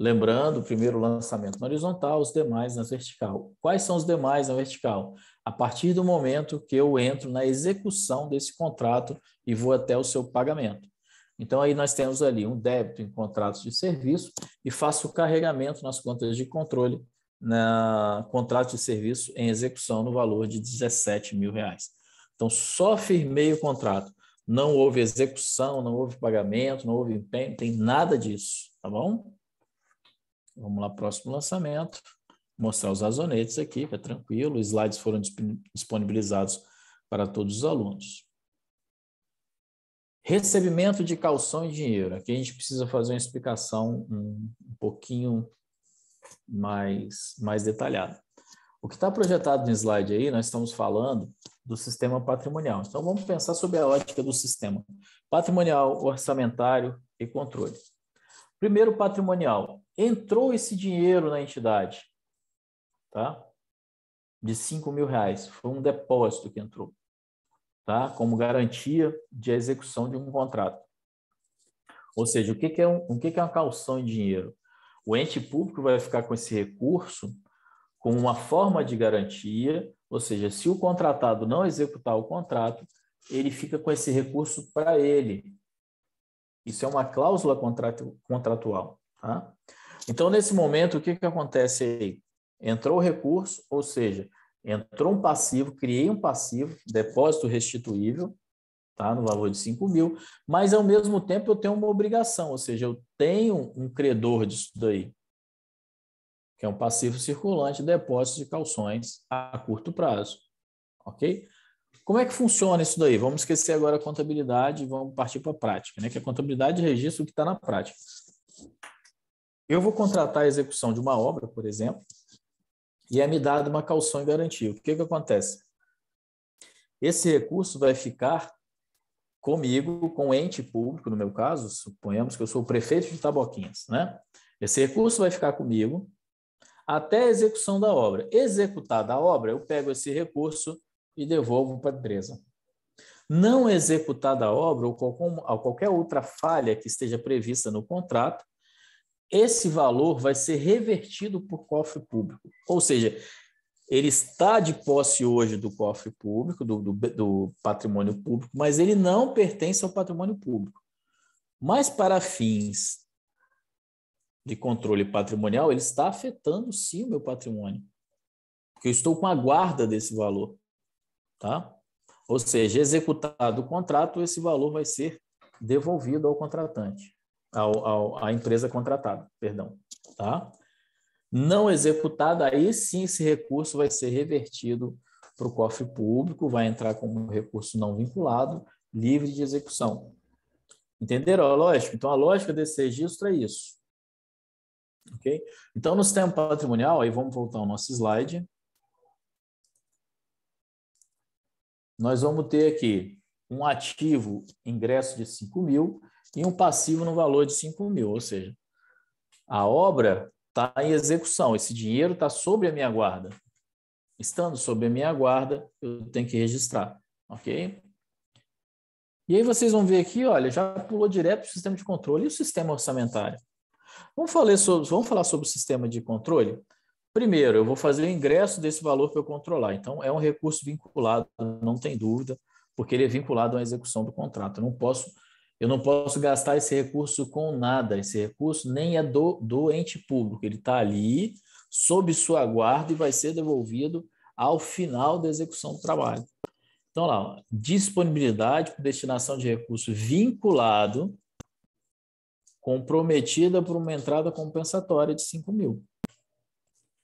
Lembrando, o primeiro lançamento na horizontal, os demais na vertical. Quais são os demais na vertical? A partir do momento que eu entro na execução desse contrato e vou até o seu pagamento. Então, aí nós temos ali um débito em contratos de serviço e faço o carregamento nas contas de controle na contrato de serviço em execução no valor de 17 mil reais. Então, só firmei o contrato. Não houve execução, não houve pagamento, não houve empenho, tem nada disso, tá bom? Vamos lá, próximo lançamento. Mostrar os azonetes aqui, que é tranquilo. Os slides foram disponibilizados para todos os alunos. Recebimento de calção e dinheiro. Aqui a gente precisa fazer uma explicação um, um pouquinho mais, mais detalhada. O que está projetado no slide aí, nós estamos falando do sistema patrimonial. Então, vamos pensar sobre a ótica do sistema patrimonial, orçamentário e controle. Primeiro, patrimonial. Entrou esse dinheiro na entidade, tá? De 5 mil reais. Foi um depósito que entrou, tá? Como garantia de execução de um contrato. Ou seja, o que, que é, um, o que, que é uma calção em dinheiro? O ente público vai ficar com esse recurso como uma forma de garantia, ou seja, se o contratado não executar o contrato, ele fica com esse recurso para ele. Isso é uma cláusula contratual. Tá? Então, nesse momento, o que, que acontece aí? Entrou o recurso, ou seja, entrou um passivo, criei um passivo, depósito restituível, tá? no valor de 5 mil, mas ao mesmo tempo eu tenho uma obrigação, ou seja, eu tenho um credor disso daí, que é um passivo circulante, depósito de calções a curto prazo. Ok? Como é que funciona isso daí? Vamos esquecer agora a contabilidade e vamos partir para a prática, né? que a contabilidade registra o que está na prática. Eu vou contratar a execução de uma obra, por exemplo, e é me dado uma calção em garantia. O que, que acontece? Esse recurso vai ficar comigo, com o ente público, no meu caso, suponhamos que eu sou o prefeito de Taboquinhas, né? Esse recurso vai ficar comigo até a execução da obra. Executada a obra, eu pego esse recurso e devolvo para a empresa. Não executada a obra ou qualquer outra falha que esteja prevista no contrato, esse valor vai ser revertido por cofre público. Ou seja, ele está de posse hoje do cofre público, do, do, do, patrimônio público, mas ele não pertence ao patrimônio público. Mas, para fins de controle patrimonial, ele está afetando sim o meu patrimônio, porque eu estou com a guarda desse valor. Tá? Ou seja, executado o contrato, esse valor vai ser devolvido ao contratante ao, ao, à empresa contratada, perdão, tá? Não executada, aí sim esse recurso vai ser revertido para o cofre público, vai entrar como recurso não vinculado, livre de execução. Entenderam a lógica? Então, a lógica desse registro é isso. Ok? Então, no sistema patrimonial, aí vamos voltar ao nosso slide. Nós vamos ter aqui um ativo ingresso de 5 mil, e um passivo no valor de 5 mil, ou seja, a obra está em execução, esse dinheiro está sobre a minha guarda. Estando sob a minha guarda, eu tenho que registrar, ok? E aí vocês vão ver aqui, olha, já pulou direto para o sistema de controle e o sistema orçamentário. Vamos falar sobre, vamos falar sobre o sistema de controle? Primeiro, eu vou fazer o ingresso desse valor para eu controlar. Então, é um recurso vinculado, não tem dúvida, porque ele é vinculado à execução do contrato. Eu não posso eu não posso gastar esse recurso com nada. Esse recurso nem é do, do ente público. Ele está ali, sob sua guarda, e vai ser devolvido ao final da execução do trabalho. Então, lá, disponibilidade por destinação de recurso vinculado, comprometida por uma entrada compensatória de 5 mil.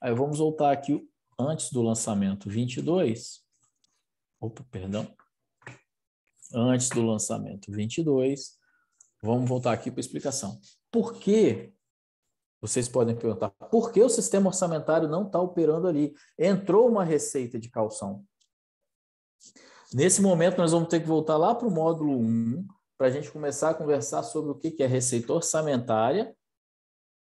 Aí vamos voltar aqui antes do lançamento 22. Opa, perdão antes do lançamento 22. Vamos voltar aqui para a explicação. Por que? Vocês podem perguntar, por que o sistema orçamentário não está operando ali? Entrou uma receita de calção. Nesse momento, nós vamos ter que voltar lá para o módulo 1, para a gente começar a conversar sobre o que é receita orçamentária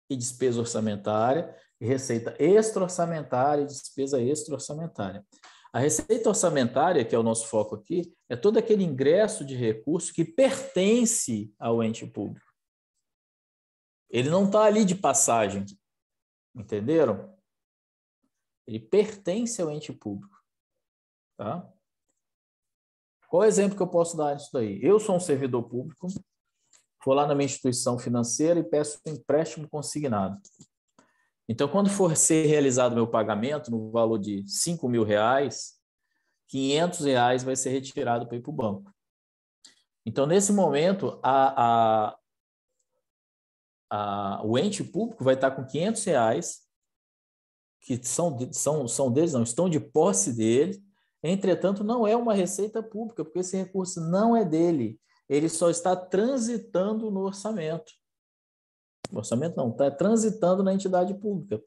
e despesa orçamentária, e receita extra-orçamentária e despesa extra-orçamentária. A receita orçamentária, que é o nosso foco aqui, é todo aquele ingresso de recurso que pertence ao ente público. Ele não está ali de passagem, entenderam? Ele pertence ao ente público. Tá? Qual é o exemplo que eu posso dar disso daí? Eu sou um servidor público, vou lá na minha instituição financeira e peço um empréstimo consignado. Então, quando for ser realizado meu pagamento no valor de 5 mil reais, 500 reais vai ser retirado para ir para o banco. Então, nesse momento, a, a, a, o ente público vai estar com 500 reais, que são, são, são deles, não, estão de posse dele. Entretanto, não é uma receita pública, porque esse recurso não é dele. Ele só está transitando no orçamento. Orçamento não, está transitando na entidade pública.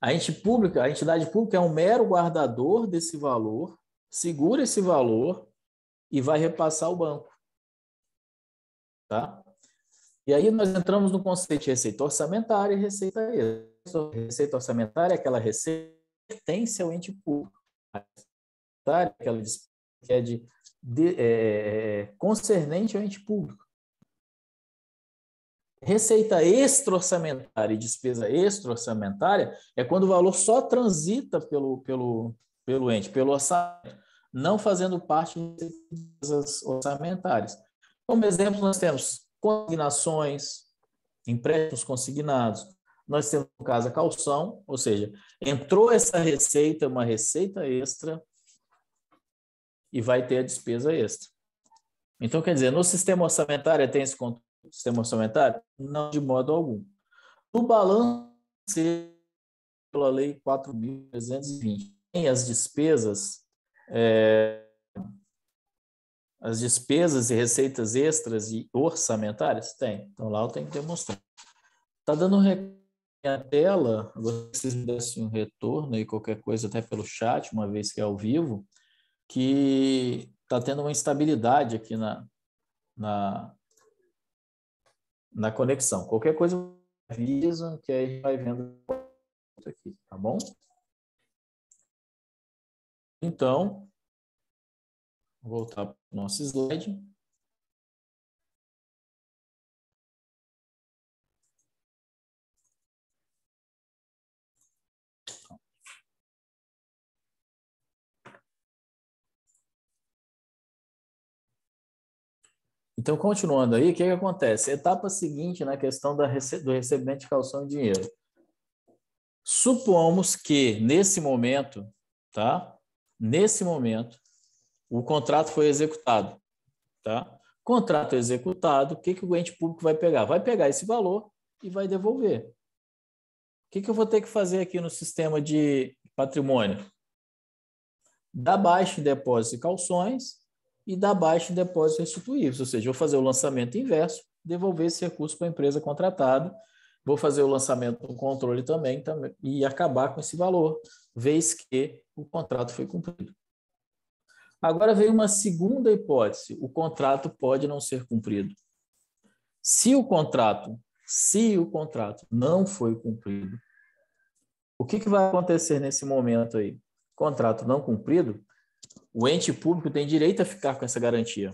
A, ente pública. a entidade pública é um mero guardador desse valor, segura esse valor e vai repassar ao banco. Tá? E aí nós entramos no conceito de receita orçamentária e receita extra. Receita orçamentária é aquela receita que pertence ao ente público. A receita é aquela que é de, de é, é, é, concernente ao ente público. Receita extra-orçamentária e despesa extra-orçamentária é quando o valor só transita pelo, pelo, pelo ente, pelo orçamento, não fazendo parte das despesas orçamentárias. Como exemplo, nós temos consignações, empréstimos consignados, nós temos, no caso, a calção, ou seja, entrou essa receita, uma receita extra, e vai ter a despesa extra. Então, quer dizer, no sistema orçamentário tem esse controle sistema orçamentário? Não, de modo algum. No balanço, pela Lei 4.320, tem as despesas, é, as despesas e receitas extras e orçamentárias? Tem. Então, lá eu tenho que demonstrar. Está dando um a tela, vocês me dessem um retorno e qualquer coisa até pelo chat, uma vez que é ao vivo, que está tendo uma instabilidade aqui na, na, na conexão. Qualquer coisa avisa que aí vai vendo aqui, tá bom? Então, voltar para o nosso slide. Então, continuando aí, o que, que acontece? Etapa seguinte na né, questão da rece do recebimento de calção e dinheiro. Supomos que, nesse momento, tá? Nesse momento, o contrato foi executado, tá? Contrato executado, o que, que o ente público vai pegar? Vai pegar esse valor e vai devolver. O que, que eu vou ter que fazer aqui no sistema de patrimônio? Dar baixa em depósitos e calções e da baixa em depósitos restituíveis, ou seja, vou fazer o lançamento inverso, devolver esse recurso para a empresa contratada, vou fazer o lançamento do controle também, também e acabar com esse valor, vez que o contrato foi cumprido. Agora vem uma segunda hipótese: o contrato pode não ser cumprido. Se o contrato, se o contrato não foi cumprido, o que, que vai acontecer nesse momento aí? Contrato não cumprido, o ente público tem direito a ficar com essa garantia.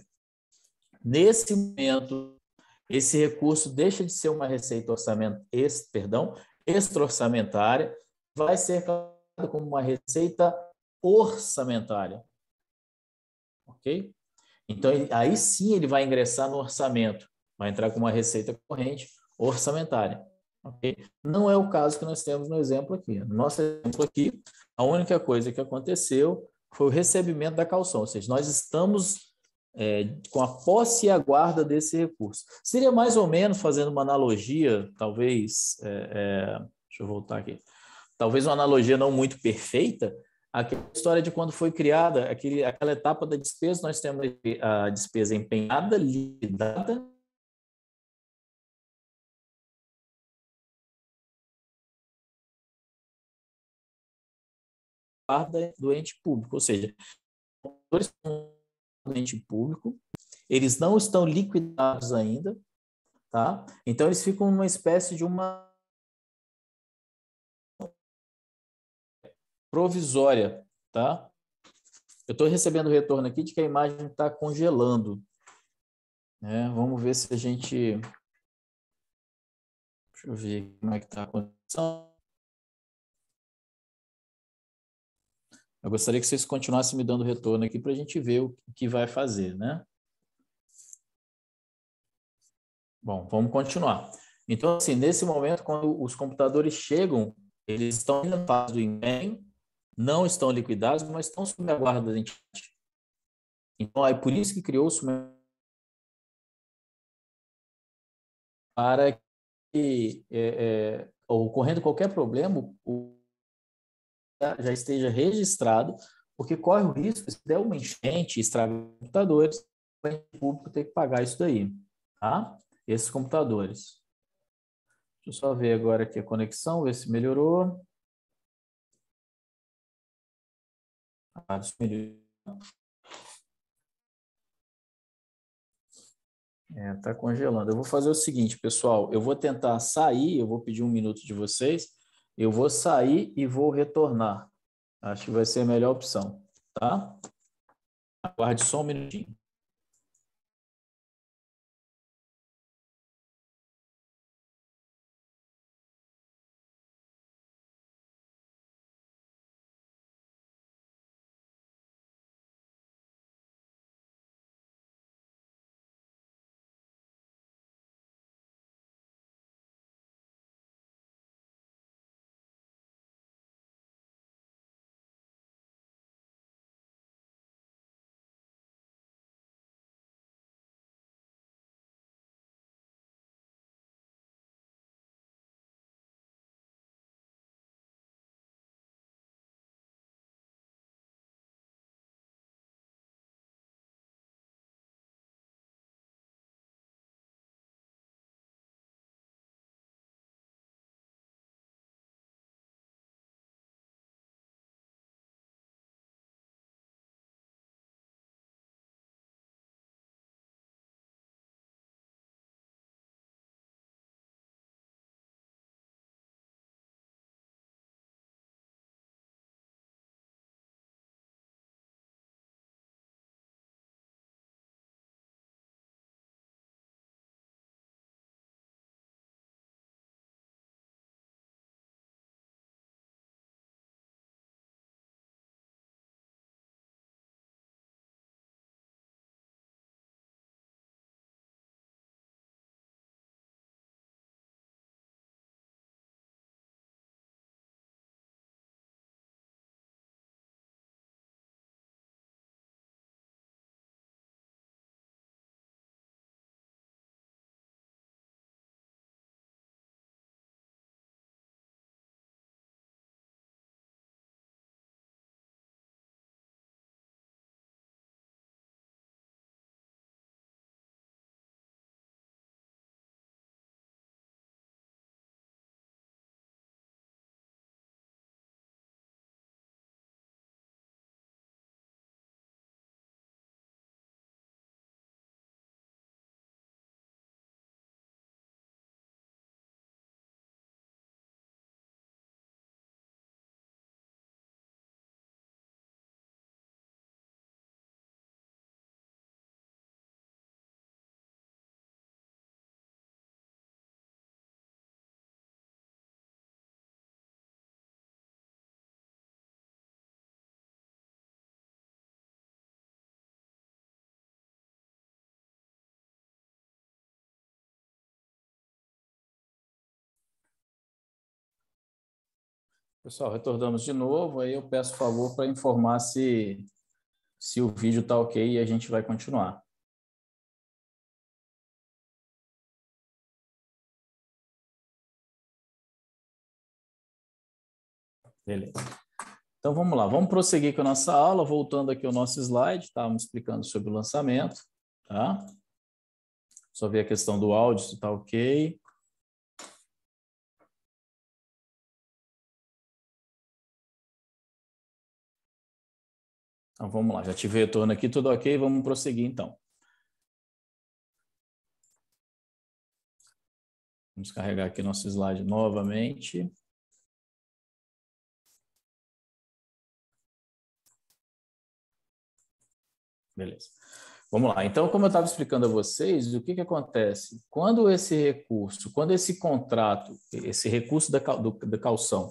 Nesse momento, esse recurso deixa de ser uma receita esse perdão, extra-orçamentária, vai ser calculado como uma receita orçamentária. Ok? Então, aí sim ele vai ingressar no orçamento, vai entrar com uma receita corrente orçamentária. Okay? Não é o caso que nós temos no exemplo aqui. No nosso exemplo aqui, a única coisa que aconteceu foi o recebimento da calção, ou seja, nós estamos é, com a posse e a guarda desse recurso. Seria mais ou menos fazendo uma analogia, talvez, é, é, deixa eu voltar aqui, talvez uma analogia não muito perfeita, aquela história de quando foi criada aquele, aquela etapa da despesa, nós temos a despesa empenhada, liquidada do ente público, ou seja, os do ente público, eles não estão liquidados ainda, tá? Então eles ficam numa espécie de uma provisória, tá? Eu estou recebendo retorno aqui de que a imagem está congelando. Né? Vamos ver se a gente. Deixa eu ver como é que está a condição. Eu gostaria que vocês continuassem me dando retorno aqui para a gente ver o que vai fazer, né? Bom, vamos continuar. Então, assim, nesse momento, quando os computadores chegam, eles estão na fase do empenho, não estão liquidados, mas estão sob a guarda da entidade. Então, é por isso que criou-se uma... para que, é, é, ocorrendo qualquer problema, o já esteja registrado, porque corre o risco, se der uma enchente, estragar computadores, o público ter que pagar isso daí, tá? Esses computadores. Deixa eu só ver agora aqui a conexão, ver se melhorou. Ah, melhorou. É, tá congelando. Eu vou fazer o seguinte, pessoal, eu vou tentar sair, eu vou pedir um minuto de vocês, eu vou sair e vou retornar. Acho que vai ser a melhor opção, tá? Aguarde só um minutinho. Pessoal, retornamos de novo. Aí eu peço favor para informar se, se o vídeo está ok e a gente vai continuar. Beleza. Então vamos lá, vamos prosseguir com a nossa aula, voltando aqui ao nosso slide, estávamos explicando sobre o lançamento, tá? Só ver a questão do áudio, se está ok. Então vamos lá, já tive retorno aqui, tudo ok, vamos prosseguir então. Vamos carregar aqui nosso slide novamente. Beleza. Vamos lá. Então, como eu estava explicando a vocês, o que, que acontece? Quando esse recurso, quando esse contrato, esse recurso da, do, da calção,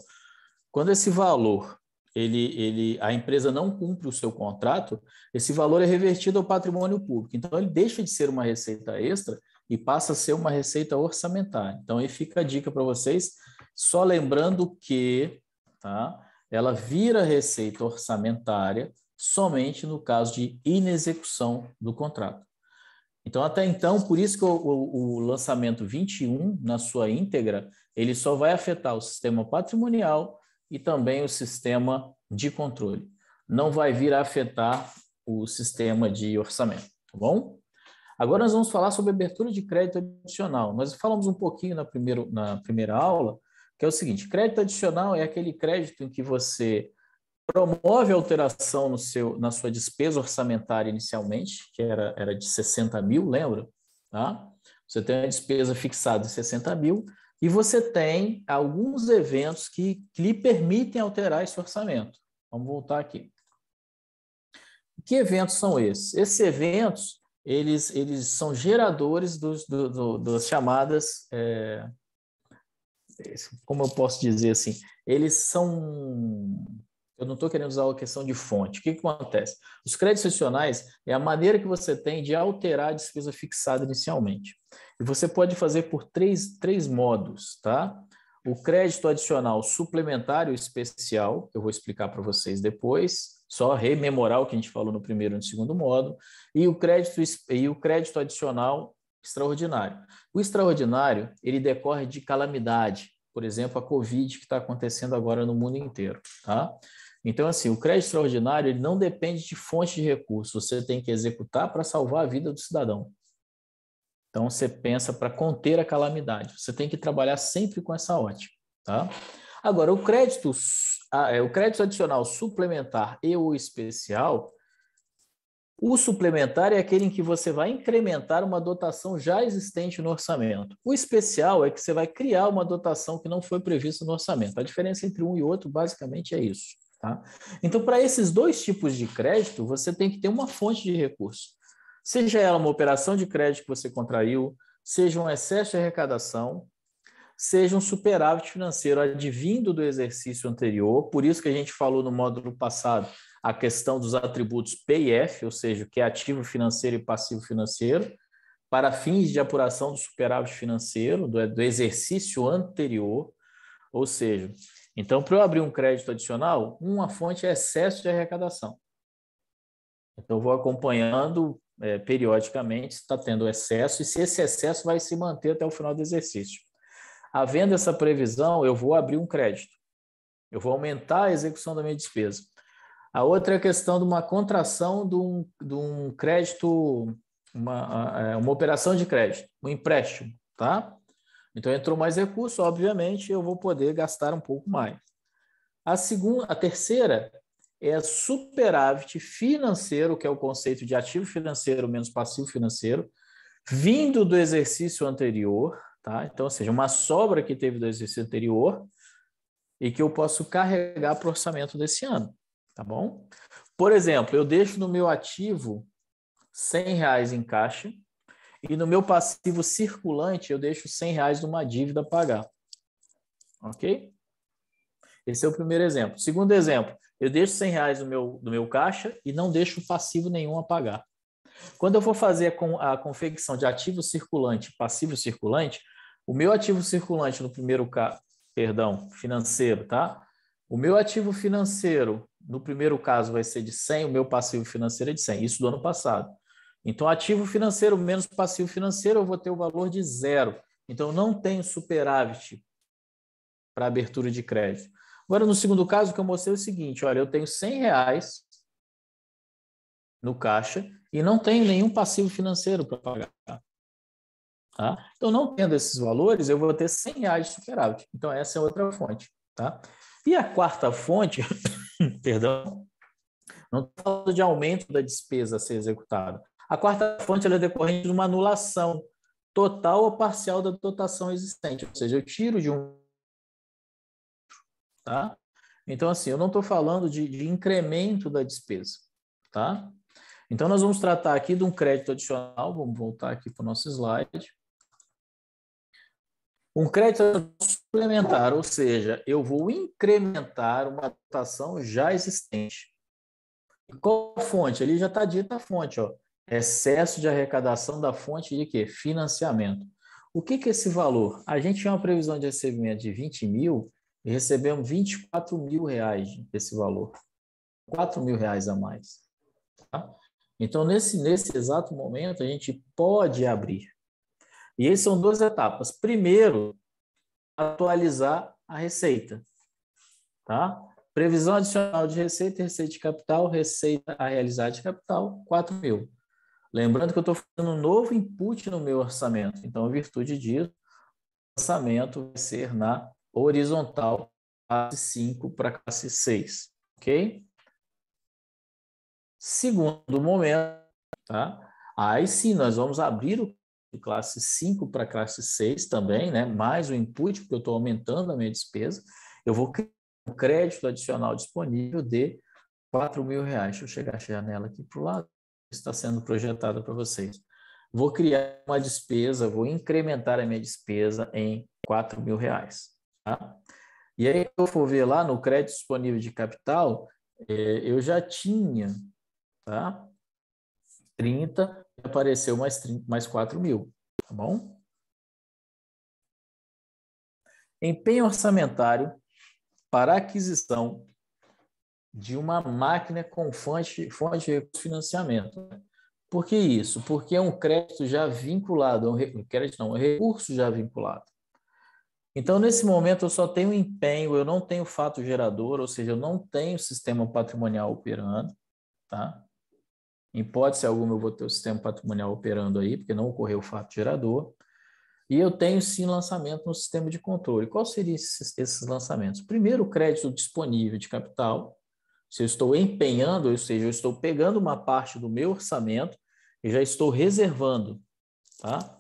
quando esse valor ele, ele, a empresa não cumpre o seu contrato, esse valor é revertido ao patrimônio público. Então, ele deixa de ser uma receita extra e passa a ser uma receita orçamentária. Então, aí fica a dica para vocês, só lembrando que tá, ela vira receita orçamentária somente no caso de inexecução do contrato. Então, até então, por isso que o, o, o lançamento 21, na sua íntegra, ele só vai afetar o sistema patrimonial, e também o sistema de controle. Não vai vir a afetar o sistema de orçamento, tá bom? Agora nós vamos falar sobre abertura de crédito adicional. Nós falamos um pouquinho na, primeiro, na primeira aula, que é o seguinte, crédito adicional é aquele crédito em que você promove alteração no seu, na sua despesa orçamentária inicialmente, que era, era de 60 mil, lembra? Tá? Você tem a despesa fixada de 60 mil, e você tem alguns eventos que, que lhe permitem alterar esse orçamento. Vamos voltar aqui. Que eventos são esses? Esses eventos eles, eles são geradores dos, do, do, das chamadas. É, como eu posso dizer assim? Eles são eu não estou querendo usar a questão de fonte. O que, que acontece? Os créditos adicionais é a maneira que você tem de alterar a despesa fixada inicialmente. E você pode fazer por três, três modos, tá? O crédito adicional suplementário especial, eu vou explicar para vocês depois, só rememorar o que a gente falou no primeiro e no segundo modo, e o crédito, e o crédito adicional extraordinário. O extraordinário, ele decorre de calamidade, por exemplo, a Covid que está acontecendo agora no mundo inteiro, tá? Então, assim, o crédito extraordinário ele não depende de fonte de recurso, você tem que executar para salvar a vida do cidadão. Então, você pensa para conter a calamidade. Você tem que trabalhar sempre com essa ótica. Tá? Agora, o crédito, ah, é, o crédito adicional suplementar e o especial, o suplementar é aquele em que você vai incrementar uma dotação já existente no orçamento. O especial é que você vai criar uma dotação que não foi prevista no orçamento. A diferença entre um e outro, basicamente, é isso. Tá? Então, para esses dois tipos de crédito, você tem que ter uma fonte de recurso. Seja ela uma operação de crédito que você contraiu, seja um excesso de arrecadação, seja um superávit financeiro advindo do exercício anterior. Por isso que a gente falou no módulo passado a questão dos atributos PIF, ou seja, o que é ativo financeiro e passivo financeiro, para fins de apuração do superávit financeiro do, do exercício anterior. Ou seja, então, para eu abrir um crédito adicional, uma fonte é excesso de arrecadação. Então, eu vou acompanhando é, periodicamente se está tendo excesso e se esse excesso vai se manter até o final do exercício. Havendo essa previsão, eu vou abrir um crédito. Eu vou aumentar a execução da minha despesa. A outra é a questão de uma contração de um, de um crédito, uma, é, uma operação de crédito, um empréstimo, tá? Então entrou mais recurso, obviamente eu vou poder gastar um pouco mais. A segunda, a terceira é superávit financeiro, que é o conceito de ativo financeiro menos passivo financeiro, vindo do exercício anterior, tá? Então, ou seja, uma sobra que teve do exercício anterior e que eu posso carregar para o orçamento desse ano, tá bom? Por exemplo, eu deixo no meu ativo 100 reais em caixa, e no meu passivo circulante, eu deixo 100 reais numa dívida a pagar. Ok? Esse é o primeiro exemplo. Segundo exemplo, eu deixo 100 reais no meu, do meu caixa e não deixo passivo nenhum a pagar. Quando eu for fazer a, confecção de ativo circulante, passivo circulante, o meu ativo circulante no primeiro caso, perdão, financeiro, tá? O meu ativo financeiro no primeiro caso vai ser de 100, o meu passivo financeiro é de 100, isso do ano passado. Então, ativo financeiro menos passivo financeiro, eu vou ter o valor de zero. Então, não tenho superávit para abertura de crédito. Agora, no segundo caso, que eu mostrei é o seguinte: olha, eu tenho 100 reais no caixa e não tenho nenhum passivo financeiro para pagar. Tá? Então, não tendo esses valores, eu vou ter 100 reais de superávit. Então, essa é outra fonte. Tá? E a quarta fonte, perdão, não estou falando de aumento da despesa a ser executada, a quarta fonte é decorrente de uma anulação total ou parcial da dotação existente, ou seja, eu tiro de um. Tá? Então, assim, eu não estou falando de, de, incremento da despesa. Tá? Então, nós vamos tratar aqui de um crédito adicional, vamos voltar aqui para o nosso slide. Um crédito suplementar, ou seja, eu vou incrementar uma dotação já existente. Qual a fonte? Ali já está dita a fonte, ó. Excesso de arrecadação da fonte de quê? Financiamento. O que, que é esse valor? A gente tinha uma previsão de recebimento de 20 mil e recebemos 24 mil reais desse valor. 4 mil reais a mais. Tá? Então, nesse, nesse exato momento, a gente pode abrir. E aí são duas etapas. Primeiro, atualizar a receita. Tá? Previsão adicional de receita, receita de capital, receita a realizar de capital, 4 mil. Lembrando que eu estou fazendo um novo input no meu orçamento. Então, em virtude disso, o orçamento vai ser na horizontal, classe 5 para classe 6. Ok? Segundo momento, tá? Aí sim, nós vamos abrir o classe 5 para classe 6 também, né? mais o input, porque eu estou aumentando a minha despesa, eu vou criar um crédito adicional disponível de R$ reais. Deixa eu chegar a janela aqui para o lado está sendo projetada para vocês. Vou criar uma despesa, vou incrementar a minha despesa em 4 mil reais. Tá? E aí, eu for ver lá no crédito disponível de capital, é, eu já tinha tá? 30, apareceu mais, 30, mais 4 mil, tá bom? Empenho orçamentário para aquisição de uma máquina com fonte, fonte de financiamento. Né? Por que isso? Porque é um crédito já vinculado, é um crédito não, é um recurso já vinculado. Então, nesse momento, eu só tenho empenho, eu não tenho fato gerador, ou seja, eu não tenho sistema patrimonial operando, tá? Em hipótese alguma, eu vou ter o sistema patrimonial operando aí, porque não ocorreu o fato gerador. E eu tenho sim lançamento no sistema de controle. Qual seriam esses, esses lançamentos? Primeiro, o crédito disponível de capital, se eu estou empenhando, ou seja, eu estou pegando uma parte do meu orçamento e já estou reservando. Tá?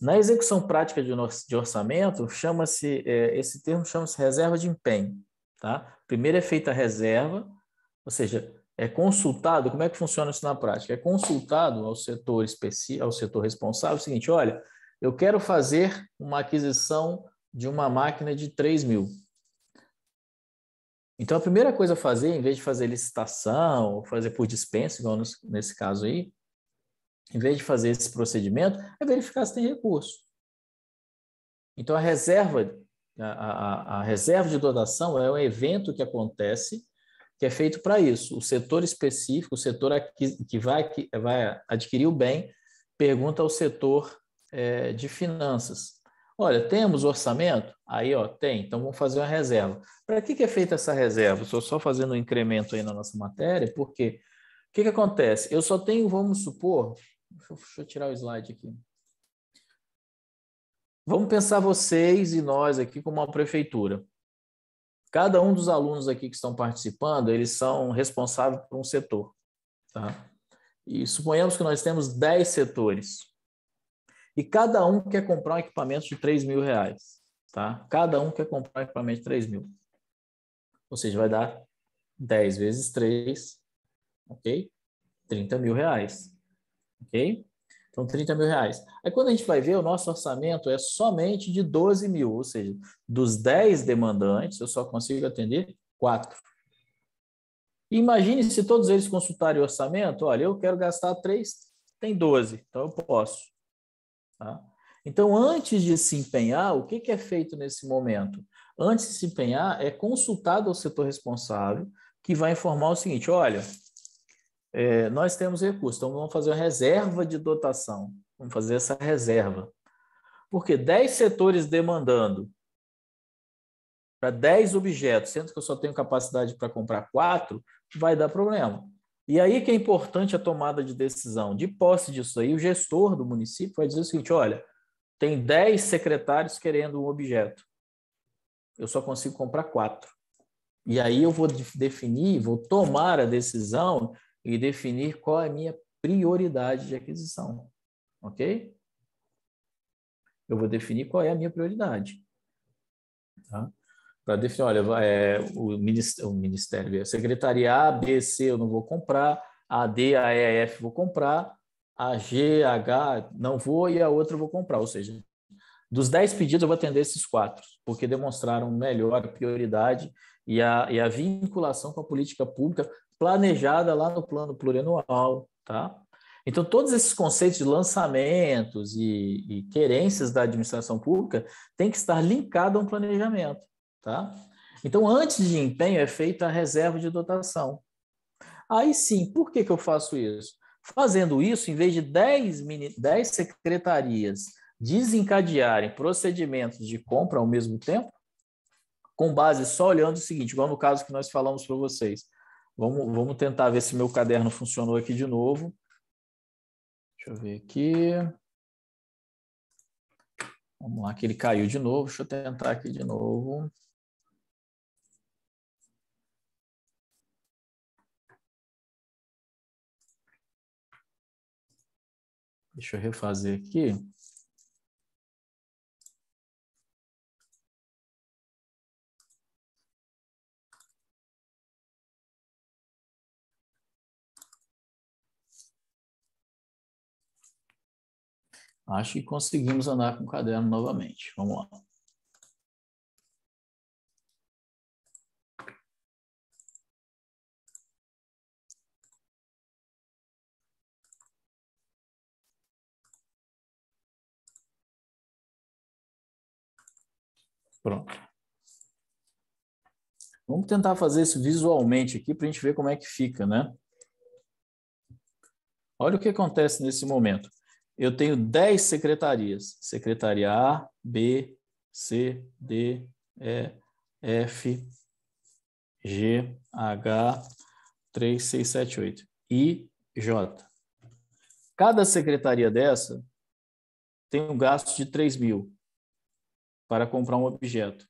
Na execução prática de orçamento, chama-se é, esse termo chama-se reserva de empenho. Tá? Primeiro é feita a reserva, ou seja, é consultado, como é que funciona isso na prática? É consultado ao setor específico, ao setor responsável, é o seguinte, olha, eu quero fazer uma aquisição de uma máquina de 3 mil. Então, a primeira coisa a fazer, em vez de fazer licitação, ou fazer por dispensa, igual nos, nesse caso aí, em vez de fazer esse procedimento, é verificar se tem recurso. Então, a reserva, a, a, a reserva de dotação é um evento que acontece, que é feito para isso. O setor específico, o setor que vai, vai adquirir o bem, pergunta ao setor é, de finanças. Olha, temos orçamento? Aí, ó, tem, então vamos fazer uma reserva. Para que, que é feita essa reserva? Estou só fazendo um incremento aí na nossa matéria, porque o que, que acontece? Eu só tenho, vamos supor, deixa eu, deixa eu tirar o slide aqui. Vamos pensar vocês e nós aqui como uma prefeitura. Cada um dos alunos aqui que estão participando, eles são responsáveis por um setor. Tá? E suponhamos que nós temos 10 setores e cada um quer comprar um equipamento de 3 mil reais. Tá? Cada um quer comprar um equipamento de 3 mil. Ou seja, vai dar 10 vezes 3, ok? 30 mil reais, ok? Então, 30 mil reais. Aí, quando a gente vai ver, o nosso orçamento é somente de 12 mil, ou seja, dos 10 demandantes, eu só consigo atender 4. Imagine se todos eles consultarem o orçamento, olha, eu quero gastar 3, tem 12, então eu posso. Tá? Então, antes de se empenhar, o que, que é feito nesse momento? Antes de se empenhar, é consultado ao setor responsável, que vai informar o seguinte: olha, é, nós temos recursos, então vamos fazer uma reserva de dotação, vamos fazer essa reserva. Porque 10 setores demandando para 10 objetos, sendo que eu só tenho capacidade para comprar 4, vai dar problema. E aí que é importante a tomada de decisão. De posse disso aí, o gestor do município vai dizer o seguinte: olha, tem 10 secretários querendo um objeto. Eu só consigo comprar quatro. E aí eu vou definir, vou tomar a decisão e definir qual é a minha prioridade de aquisição. Ok? Eu vou definir qual é a minha prioridade. Tá? para definir, olha, é, o, ministério, o ministério, a é secretaria A, B, C eu não vou comprar, a D, a E, F vou comprar, a G, H não vou e a outra eu vou comprar, ou seja, dos 10 pedidos eu vou atender esses quatro, porque demonstraram melhor a prioridade e a, e a vinculação com a política pública planejada lá no plano plurianual, tá? Então, todos esses conceitos de lançamentos e, e querências da administração pública têm que estar linkados a um planejamento. Tá? Então, antes de empenho, é feita a reserva de dotação. Aí sim, por que, que eu faço isso? Fazendo isso, em vez de 10, mini, 10 secretarias desencadearem procedimentos de compra ao mesmo tempo, com base só olhando o seguinte, igual no caso que nós falamos para vocês. Vamos, vamos tentar ver se meu caderno funcionou aqui de novo. Deixa eu ver aqui. Vamos lá, que ele caiu de novo. Deixa eu tentar aqui de novo. Deixa eu refazer aqui. Acho que conseguimos andar com o caderno novamente. Vamos lá. Pronto. Vamos tentar fazer isso visualmente aqui para a gente ver como é que fica, né? Olha o que acontece nesse momento. Eu tenho 10 secretarias. Secretaria A, B, C, D, E, F, G, H, 3, 6, 7, 8 I, J. Cada secretaria dessa tem um gasto de 3 mil para comprar um objeto.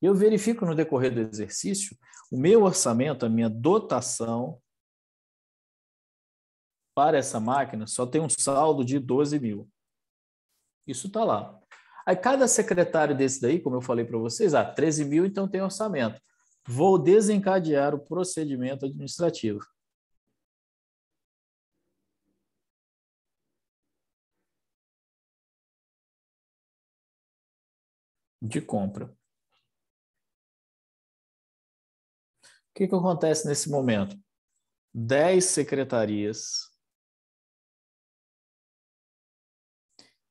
Eu verifico no decorrer do exercício o meu orçamento, a minha dotação para essa máquina só tem um saldo de 12 mil. Isso está lá. Aí cada secretário desse daí, como eu falei para vocês, ah, 13 mil, então tem orçamento. Vou desencadear o procedimento administrativo. de compra. O que, que acontece nesse momento? Dez secretarias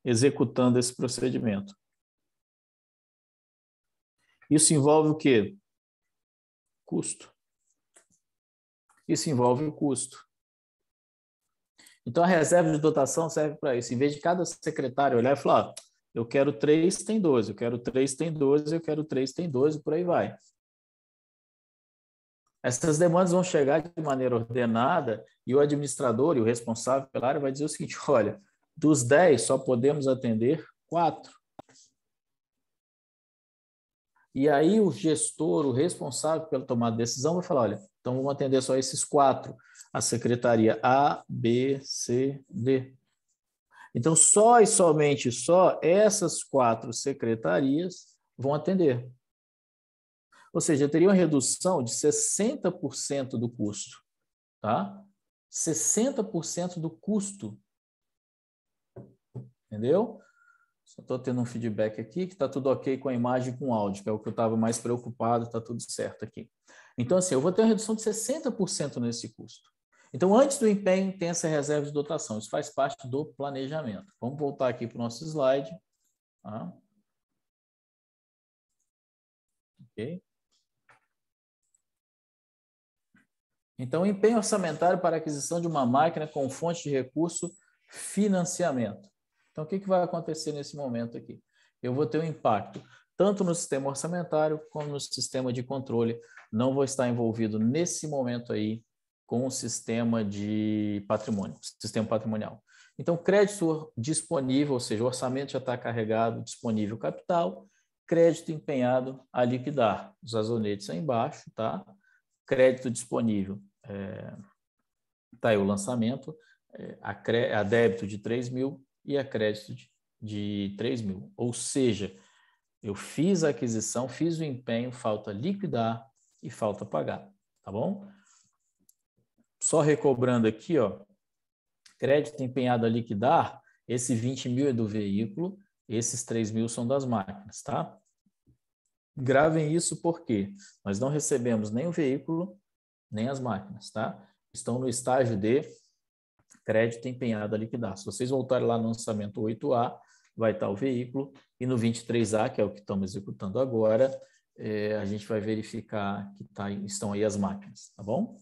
executando esse procedimento. Isso envolve o quê? Custo. Isso envolve o custo. Então, a reserva de dotação serve para isso. Em vez de cada secretário olhar e falar, ah, eu quero 3, tem 12. Eu quero 3, tem 12. Eu quero 3, tem 12. Por aí vai. Essas demandas vão chegar de maneira ordenada e o administrador e o responsável pela área vai dizer o seguinte: olha, dos 10 só podemos atender 4. E aí o gestor, o responsável pela tomada de decisão, vai falar: olha, então vamos atender só esses quatro. A secretaria A, B, C, D. Então, só e somente só essas quatro secretarias vão atender. Ou seja, teria uma redução de 60% do custo. Tá? 60% do custo. Entendeu? Só estou tendo um feedback aqui que está tudo ok com a imagem e com o áudio, que é o que eu estava mais preocupado, está tudo certo aqui. Então, assim, eu vou ter uma redução de 60% nesse custo. Então, antes do empenho, tem essa reserva de dotação. Isso faz parte do planejamento. Vamos voltar aqui para o nosso slide. Tá? Ok. Então, empenho orçamentário para aquisição de uma máquina com fonte de recurso financiamento. Então, o que, que vai acontecer nesse momento aqui? Eu vou ter um impacto tanto no sistema orçamentário como no sistema de controle. Não vou estar envolvido nesse momento aí com o sistema de patrimônio, sistema patrimonial. Então, crédito disponível, ou seja, o orçamento já está carregado, disponível capital, crédito empenhado a liquidar. Os azonetes aí embaixo, tá? Crédito disponível, é, tá aí o lançamento, é, a, a, débito de 3 mil e a crédito de, de 3 mil. Ou seja, eu fiz a aquisição, fiz o empenho, falta liquidar e falta pagar, tá bom? só recobrando aqui, ó, crédito empenhado a liquidar, esse 20 mil é do veículo, esses 3 mil são das máquinas, tá? Gravem isso porque nós não recebemos nem o veículo, nem as máquinas, tá? Estão no estágio de crédito empenhado a liquidar. Se vocês voltarem lá no lançamento 8A, vai estar o veículo, e no 23A, que é o que estamos executando agora, eh, a gente vai verificar que tá, estão aí as máquinas, tá bom?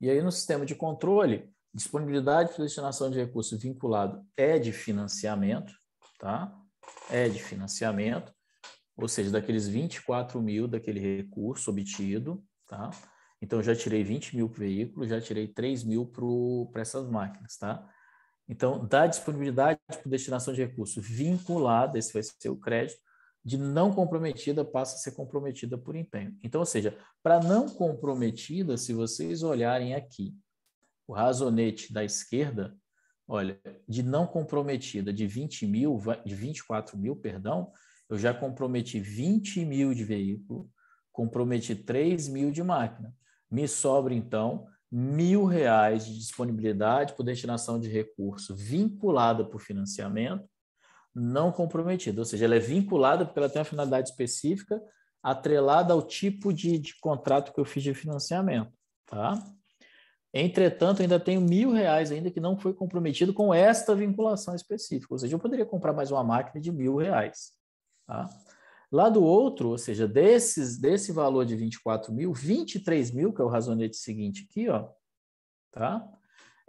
E aí, no sistema de controle, disponibilidade de destinação de recurso vinculado é de financiamento, tá? É de financiamento, ou seja, daqueles 24 mil daquele recurso obtido, tá? Então, já tirei 20 mil para o veículo, já tirei 3 mil para essas máquinas, tá? Então, da disponibilidade para destinação de recurso vinculado esse vai ser o crédito, de não comprometida passa a ser comprometida por empenho. Então, ou seja, para não comprometida, se vocês olharem aqui, o razonete da esquerda, olha, de não comprometida de 20 mil, de 24 mil, perdão, eu já comprometi 20 mil de veículo, comprometi 3 mil de máquina. Me sobra, então, mil reais de disponibilidade por destinação de recurso vinculada por financiamento, não comprometida, ou seja, ela é vinculada porque ela tem uma finalidade específica atrelada ao tipo de, de contrato que eu fiz de financiamento, tá? Entretanto, ainda tenho mil reais ainda que não foi comprometido com esta vinculação específica, ou seja, eu poderia comprar mais uma máquina de mil reais, tá? Lá do outro, ou seja, desses, desse valor de 24 mil, 23 mil, que é o razonete seguinte aqui, ó, tá?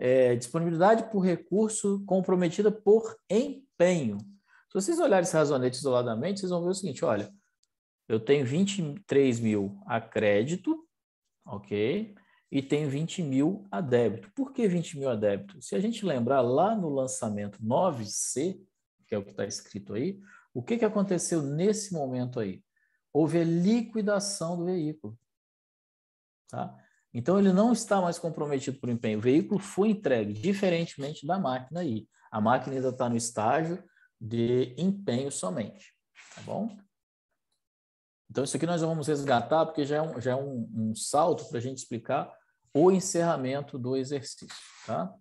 É, disponibilidade por recurso comprometida por empenho. Se vocês olharem esse razonete isoladamente, vocês vão ver o seguinte, olha, eu tenho 23 mil a crédito, ok? E tenho 20 mil a débito. Por que 20 mil a débito? Se a gente lembrar lá no lançamento 9C, que é o que está escrito aí, o que, que aconteceu nesse momento aí? Houve a liquidação do veículo. Tá? Então, ele não está mais comprometido por empenho. O veículo foi entregue, diferentemente da máquina aí. A máquina ainda está no estágio de empenho somente, tá bom? Então, isso aqui nós vamos resgatar, porque já é um, já é um, um salto para a gente explicar o encerramento do exercício, tá?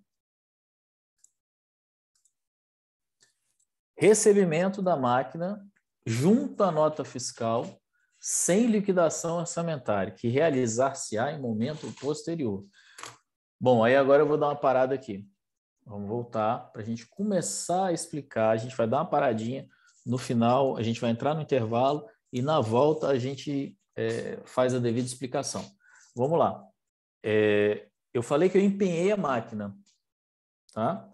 Recebimento da máquina junto à nota fiscal sem liquidação orçamentária, que realizar-se-á em momento posterior. Bom, aí agora eu vou dar uma parada aqui. Vamos voltar para a gente começar a explicar. A gente vai dar uma paradinha no final, a gente vai entrar no intervalo e na volta a gente é, faz a devida explicação. Vamos lá. É, eu falei que eu empenhei a máquina. Tá?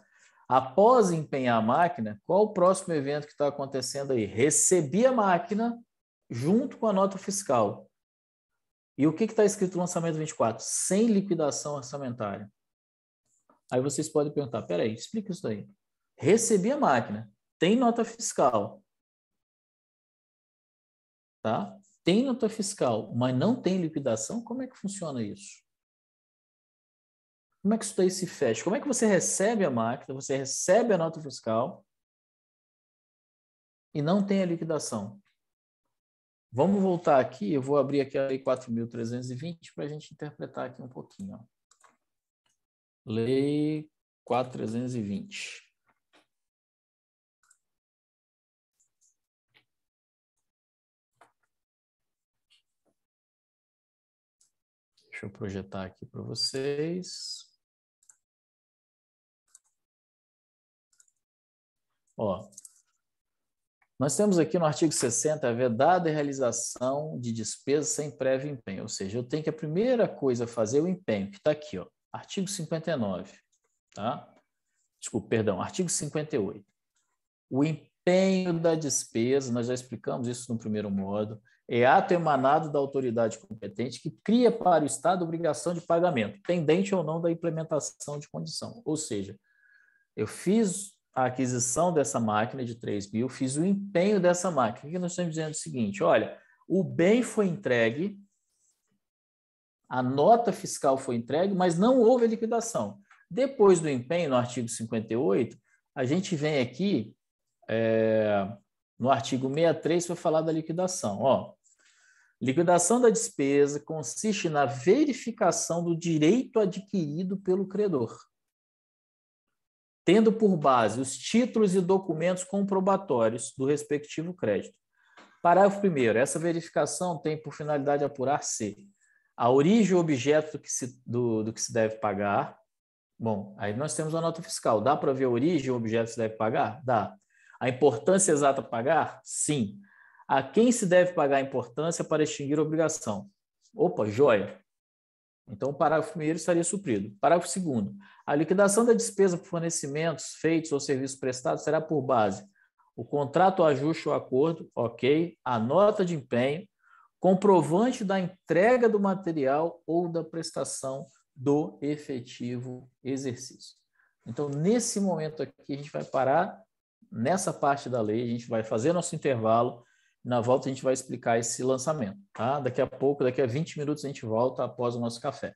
Após empenhar a máquina, qual o próximo evento que está acontecendo aí? Recebi a máquina junto com a nota fiscal. E o que está escrito no lançamento 24? Sem liquidação orçamentária. Aí vocês podem perguntar: peraí, explica isso aí. Recebi a máquina, tem nota fiscal. Tá? Tem nota fiscal, mas não tem liquidação, como é que funciona isso? Como é que isso daí se fecha? Como é que você recebe a máquina, você recebe a nota fiscal e não tem a liquidação? Vamos voltar aqui, eu vou abrir aqui a Lei 4.320 para a gente interpretar aqui um pouquinho. Ó. Lei 420. Deixa eu projetar aqui para vocês. Ó, nós temos aqui no artigo 60 a vedada a realização de despesas sem prévio empenho, ou seja, eu tenho que a primeira coisa fazer é o empenho, que está aqui, ó. Artigo 59, tá? Desculpa, perdão, artigo 58. O empenho da despesa, nós já explicamos isso no primeiro modo, é ato emanado da autoridade competente que cria para o Estado obrigação de pagamento, pendente ou não da implementação de condição. Ou seja, eu fiz a aquisição dessa máquina de 3 mil, fiz o empenho dessa máquina. O que nós estamos dizendo é o seguinte: olha, o bem foi entregue, a nota fiscal foi entregue, mas não houve a liquidação. Depois do empenho, no artigo 58, a gente vem aqui, é, no artigo 63, para falar da liquidação. Ó, liquidação da despesa consiste na verificação do direito adquirido pelo credor, tendo por base os títulos e documentos comprobatórios do respectivo crédito. Parágrafo 1. Essa verificação tem por finalidade apurar se a origem ou objeto do que, se, do, do que se deve pagar. Bom, aí nós temos a nota fiscal. Dá para ver a origem ou objeto que se deve pagar? Dá. A importância exata a pagar? Sim. A quem se deve pagar a importância para extinguir a obrigação? Opa, joia. Então, o parágrafo primeiro estaria suprido. Parágrafo segundo. A liquidação da despesa por fornecimentos feitos ou serviços prestados será por base o contrato, ajuste ou acordo, ok, a nota de empenho, comprovante da entrega do material ou da prestação do efetivo exercício. Então, nesse momento aqui, a gente vai parar nessa parte da lei, a gente vai fazer nosso intervalo, na volta a gente vai explicar esse lançamento, tá? Daqui a pouco, daqui a 20 minutos a gente volta após o nosso café.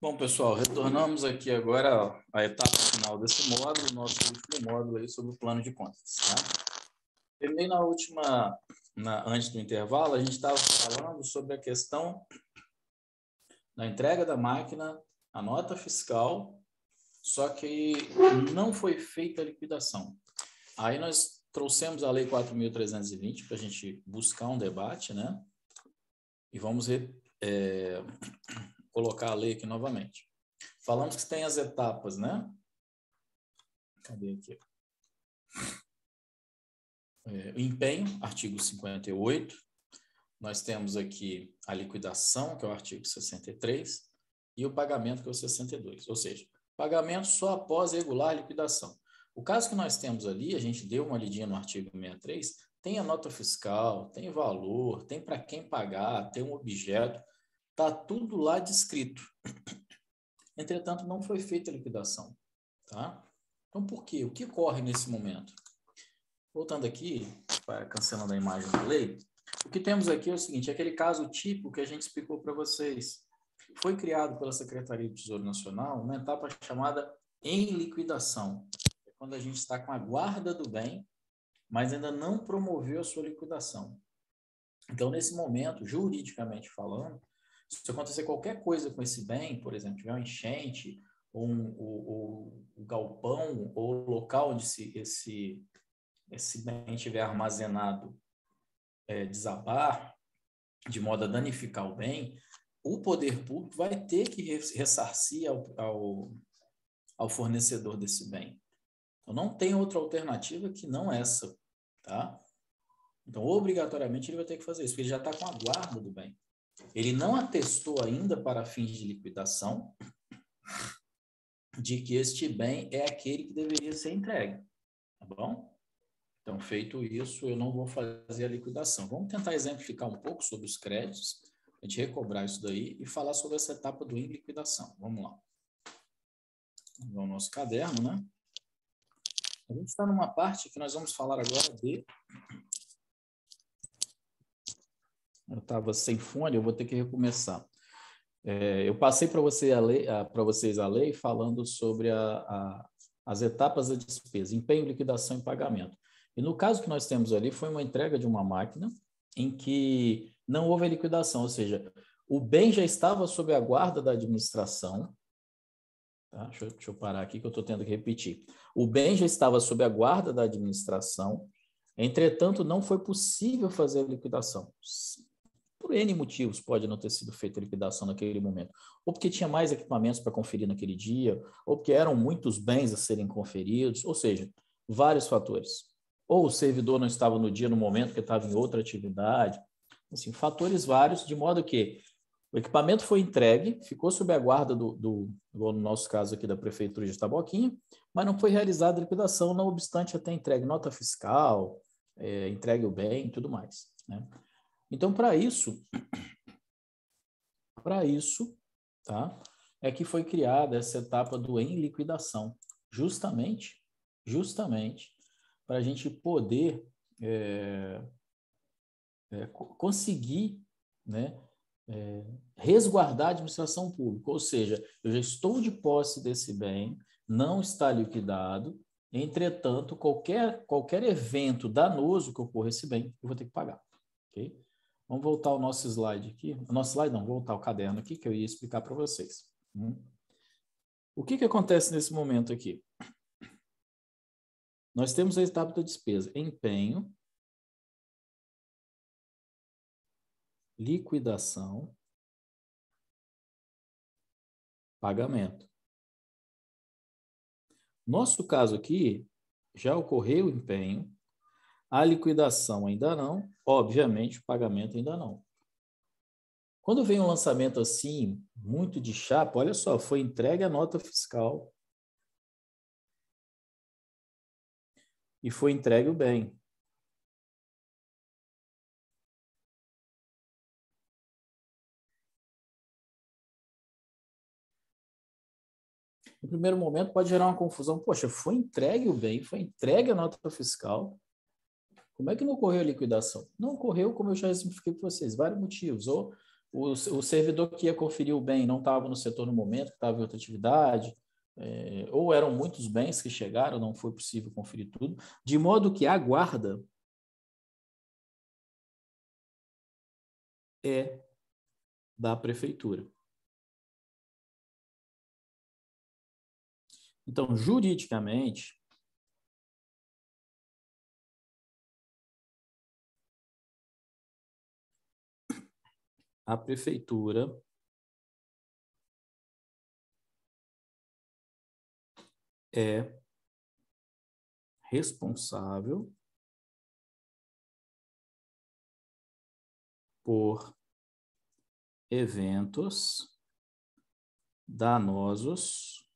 Bom, pessoal, retornamos aqui agora à etapa final desse módulo, nosso último módulo aí sobre o plano de contas. Tá? Também na última, na, antes do intervalo, a gente estava falando sobre a questão da entrega da máquina, a nota fiscal, só que não foi feita a liquidação. Aí nós trouxemos a Lei 4.320 para a gente buscar um debate, né? E vamos ver. É colocar a lei aqui novamente. Falamos que tem as etapas, né? Cadê aqui? É, o empenho, artigo 58. Nós temos aqui a liquidação, que é o artigo 63, e o pagamento, que é o 62. Ou seja, pagamento só após regular a liquidação. O caso que nós temos ali, a gente deu uma lidinha no artigo 63, tem a nota fiscal, tem valor, tem para quem pagar, tem um objeto. Está tudo lá descrito. Entretanto, não foi feita a liquidação. Tá? Então, por quê? O que ocorre nesse momento? Voltando aqui, para cancelando a imagem da lei, o que temos aqui é o seguinte: é aquele caso típico que a gente explicou para vocês. Foi criado pela Secretaria do Tesouro Nacional uma né, tá, etapa chamada em liquidação. É quando a gente está com a guarda do bem, mas ainda não promoveu a sua liquidação. Então, nesse momento, juridicamente falando, se acontecer qualquer coisa com esse bem, por exemplo, tiver uma enchente, ou um, o, galpão, ou o local onde esse, esse, esse bem estiver armazenado é, desabar, de modo a danificar o bem, o poder público vai ter que ressarcir ao, ao, ao fornecedor desse bem. Então, não tem outra alternativa que não essa, tá? Então, obrigatoriamente, ele vai ter que fazer isso, porque ele já está com a guarda do bem. Ele não atestou ainda para fins de liquidação de que este bem é aquele que deveria ser entregue, tá bom? Então, feito isso, eu não vou fazer a liquidação. Vamos tentar exemplificar um pouco sobre os créditos, a gente recobrar isso daí e falar sobre essa etapa do em liquidação. Vamos lá. Vamos ao nosso caderno, né? A gente está numa parte que nós vamos falar agora de eu estava sem fone, eu vou ter que recomeçar. É, eu passei para você vocês a lei falando sobre a, a, as etapas da despesa, empenho, liquidação e pagamento. E no caso que nós temos ali, foi uma entrega de uma máquina em que não houve liquidação, ou seja, o bem já estava sob a guarda da administração. Tá? Deixa, eu, deixa eu parar aqui que eu estou tendo que repetir. O bem já estava sob a guarda da administração, entretanto, não foi possível fazer a liquidação por N motivos pode não ter sido feita a liquidação naquele momento. Ou porque tinha mais equipamentos para conferir naquele dia, ou porque eram muitos bens a serem conferidos, ou seja, vários fatores. Ou o servidor não estava no dia, no momento, que estava em outra atividade. Assim, fatores vários, de modo que o equipamento foi entregue, ficou sob a guarda do, do no nosso caso aqui da Prefeitura de Taboquinha, mas não foi realizada a liquidação, não obstante até entregue nota fiscal, é, entregue o bem e tudo mais. Né? Então, para isso, para isso, tá? É que foi criada essa etapa do em liquidação, justamente, justamente para a gente poder é, é, conseguir, né? É, resguardar a administração pública, ou seja, eu já estou de posse desse bem, não está liquidado, entretanto, qualquer, qualquer evento danoso que ocorra esse bem, eu vou ter que pagar. Okay? Vamos voltar ao nosso slide aqui. O nosso slide não, voltar ao caderno aqui que eu ia explicar para vocês. Né? O que, que acontece nesse momento aqui? Nós temos a etapa da despesa: empenho, liquidação, pagamento. Nosso caso aqui já ocorreu o empenho, a liquidação ainda não, obviamente, o pagamento ainda não. Quando vem um lançamento assim, muito de chapa, olha só, foi entregue a nota fiscal e foi entregue o bem. No primeiro momento pode gerar uma confusão. Poxa, foi entregue o bem, foi entregue a nota fiscal como é que não ocorreu a liquidação? Não ocorreu, como eu já expliquei para vocês, vários motivos. Ou o, o servidor que ia conferir o bem não estava no setor no momento, estava em outra atividade, é, ou eram muitos bens que chegaram, não foi possível conferir tudo, de modo que a guarda é da prefeitura. Então, juridicamente, a prefeitura é responsável por eventos danosos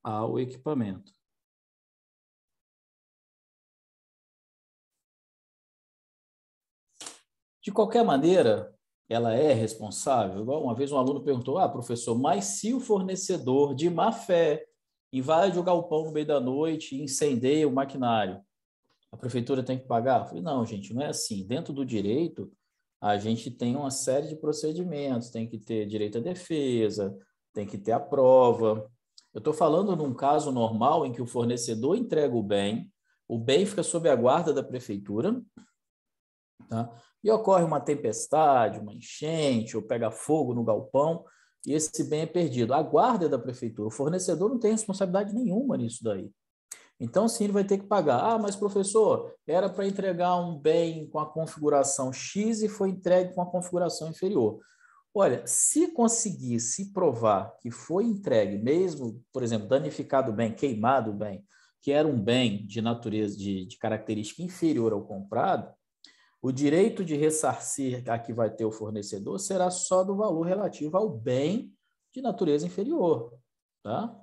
ao equipamento. De qualquer maneira, ela é responsável? Igual uma vez um aluno perguntou: ah, professor, mas se o fornecedor de má fé invade o galpão no meio da noite e incendeia o maquinário, a prefeitura tem que pagar? Eu falei, não, gente, não é assim. Dentro do direito, a gente tem uma série de procedimentos, tem que ter direito à defesa, tem que ter a prova. Eu estou falando num caso normal em que o fornecedor entrega o bem, o bem fica sob a guarda da prefeitura, tá? e ocorre uma tempestade, uma enchente, ou pega fogo no galpão, e esse bem é perdido. A guarda é da prefeitura, o fornecedor não tem responsabilidade nenhuma nisso daí. Então, sim, ele vai ter que pagar. Ah, mas professor, era para entregar um bem com a configuração X e foi entregue com a configuração inferior. Olha, se conseguir se provar que foi entregue, mesmo, por exemplo, danificado bem, queimado bem, que era um bem de natureza, de, de característica inferior ao comprado, o direito de ressarcir a que vai ter o fornecedor será só do valor relativo ao bem de natureza inferior, tá?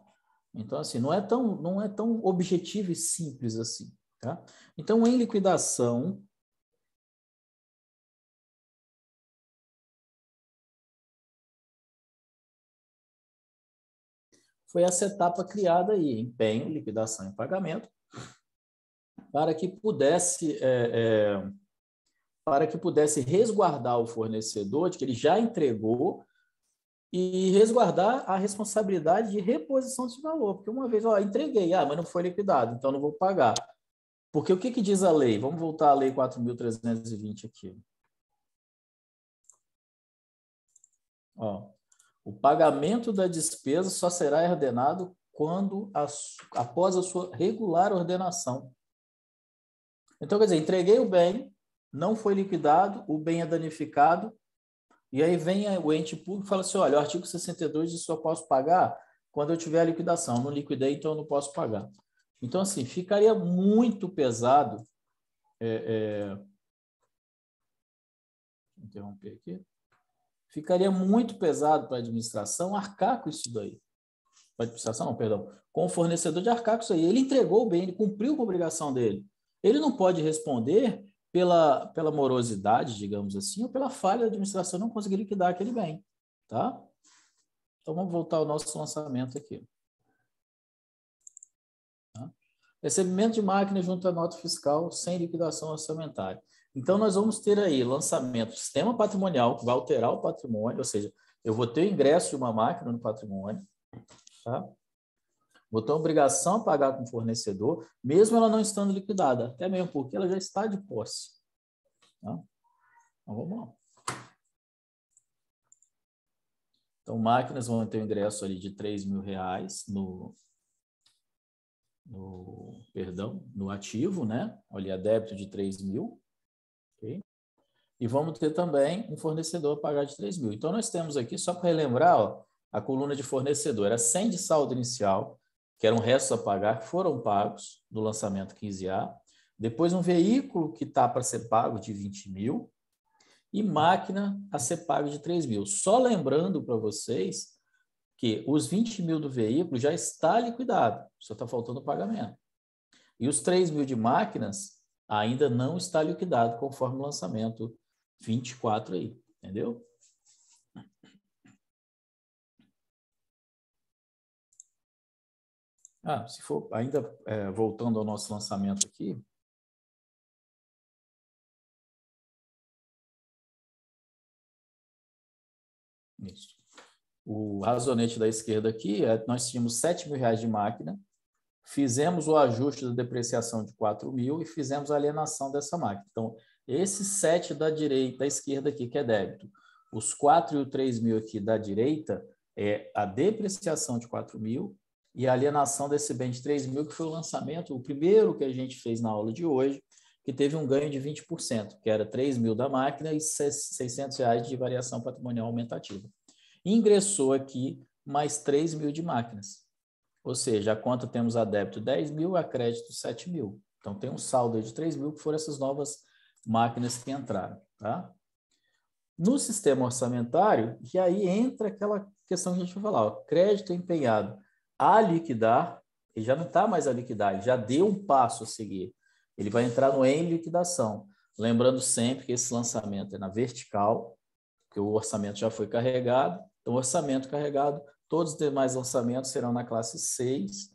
Então assim, não é tão não é tão objetivo e simples assim, tá? Então em liquidação foi essa etapa criada aí, empenho, liquidação e pagamento, para que pudesse é, é, para que pudesse resguardar o fornecedor de que ele já entregou e resguardar a responsabilidade de reposição desse valor. Porque uma vez, ó, entreguei, ah, mas não foi liquidado, então não vou pagar. Porque o que, que diz a lei? Vamos voltar à lei 4.320 aqui. Ó, o pagamento da despesa só será ordenado quando a, após a sua regular ordenação. Então, quer dizer, entreguei o bem, não foi liquidado, o bem é danificado, e aí vem o ente público e fala assim: olha, o artigo 62 diz que só posso pagar quando eu tiver a liquidação. Não liquidei, então eu não posso pagar. Então, assim, ficaria muito pesado. É, é... Interromper aqui. Ficaria muito pesado para a administração arcar com isso daí. Para a administração, não, perdão. Com o fornecedor de arcar com isso aí. Ele entregou o bem, ele cumpriu com a obrigação dele. Ele não pode responder pela, pela morosidade, digamos assim, ou pela falha da administração não conseguir liquidar aquele bem, tá? Então, vamos voltar ao nosso lançamento aqui. Tá? Recebimento de máquina junto à nota fiscal sem liquidação orçamentária. Então, nós vamos ter aí lançamento do sistema patrimonial, que vai alterar o patrimônio, ou seja, eu vou ter o ingresso de uma máquina no patrimônio, tá? botou a obrigação a pagar com o fornecedor, mesmo ela não estando liquidada, até mesmo porque ela já está de posse. Tá? Então, vamos lá. Então, máquinas vão ter o um ingresso ali de 3 mil reais no, no, perdão, no ativo, né? Ali a débito de 3 mil. Okay? E vamos ter também um fornecedor a pagar de 3 mil. Então, nós temos aqui, só para relembrar, ó, a coluna de fornecedor era 100 de saldo inicial, que eram restos a pagar, que foram pagos do lançamento 15A, depois um veículo que está para ser pago de 20 mil e máquina a ser pago de 3 mil. Só lembrando para vocês que os 20 mil do veículo já está liquidado, só está faltando o pagamento. E os 3 mil de máquinas ainda não está liquidado conforme o lançamento 24 aí, entendeu? Ah, se for, ainda é, voltando ao nosso lançamento aqui, Isso. O razonete da esquerda aqui, é, nós tínhamos 7 mil reais de máquina, fizemos o ajuste da depreciação de 4 mil e fizemos a alienação dessa máquina. Então, esse 7 da direita, da esquerda aqui, que é débito. Os 4 e o 3 mil aqui da direita é a depreciação de 4 mil e a alienação desse bem de 3 mil, que foi o lançamento, o primeiro que a gente fez na aula de hoje, que teve um ganho de 20%, que era 3 mil da máquina e 600 reais de variação patrimonial aumentativa. Ingressou aqui mais 3 mil de máquinas. Ou seja, a conta temos a débito 10 mil, a crédito 7 mil. Então tem um saldo de 3 mil, que foram essas novas máquinas que entraram. Tá? No sistema orçamentário, e aí entra aquela questão que a gente vai falar, ó, crédito empenhado a liquidar, ele já não está mais a liquidar, ele já deu um passo a seguir. Ele vai entrar no em liquidação. Lembrando sempre que esse lançamento é na vertical, porque o orçamento já foi carregado. Então, orçamento carregado, todos os demais lançamentos serão na classe 6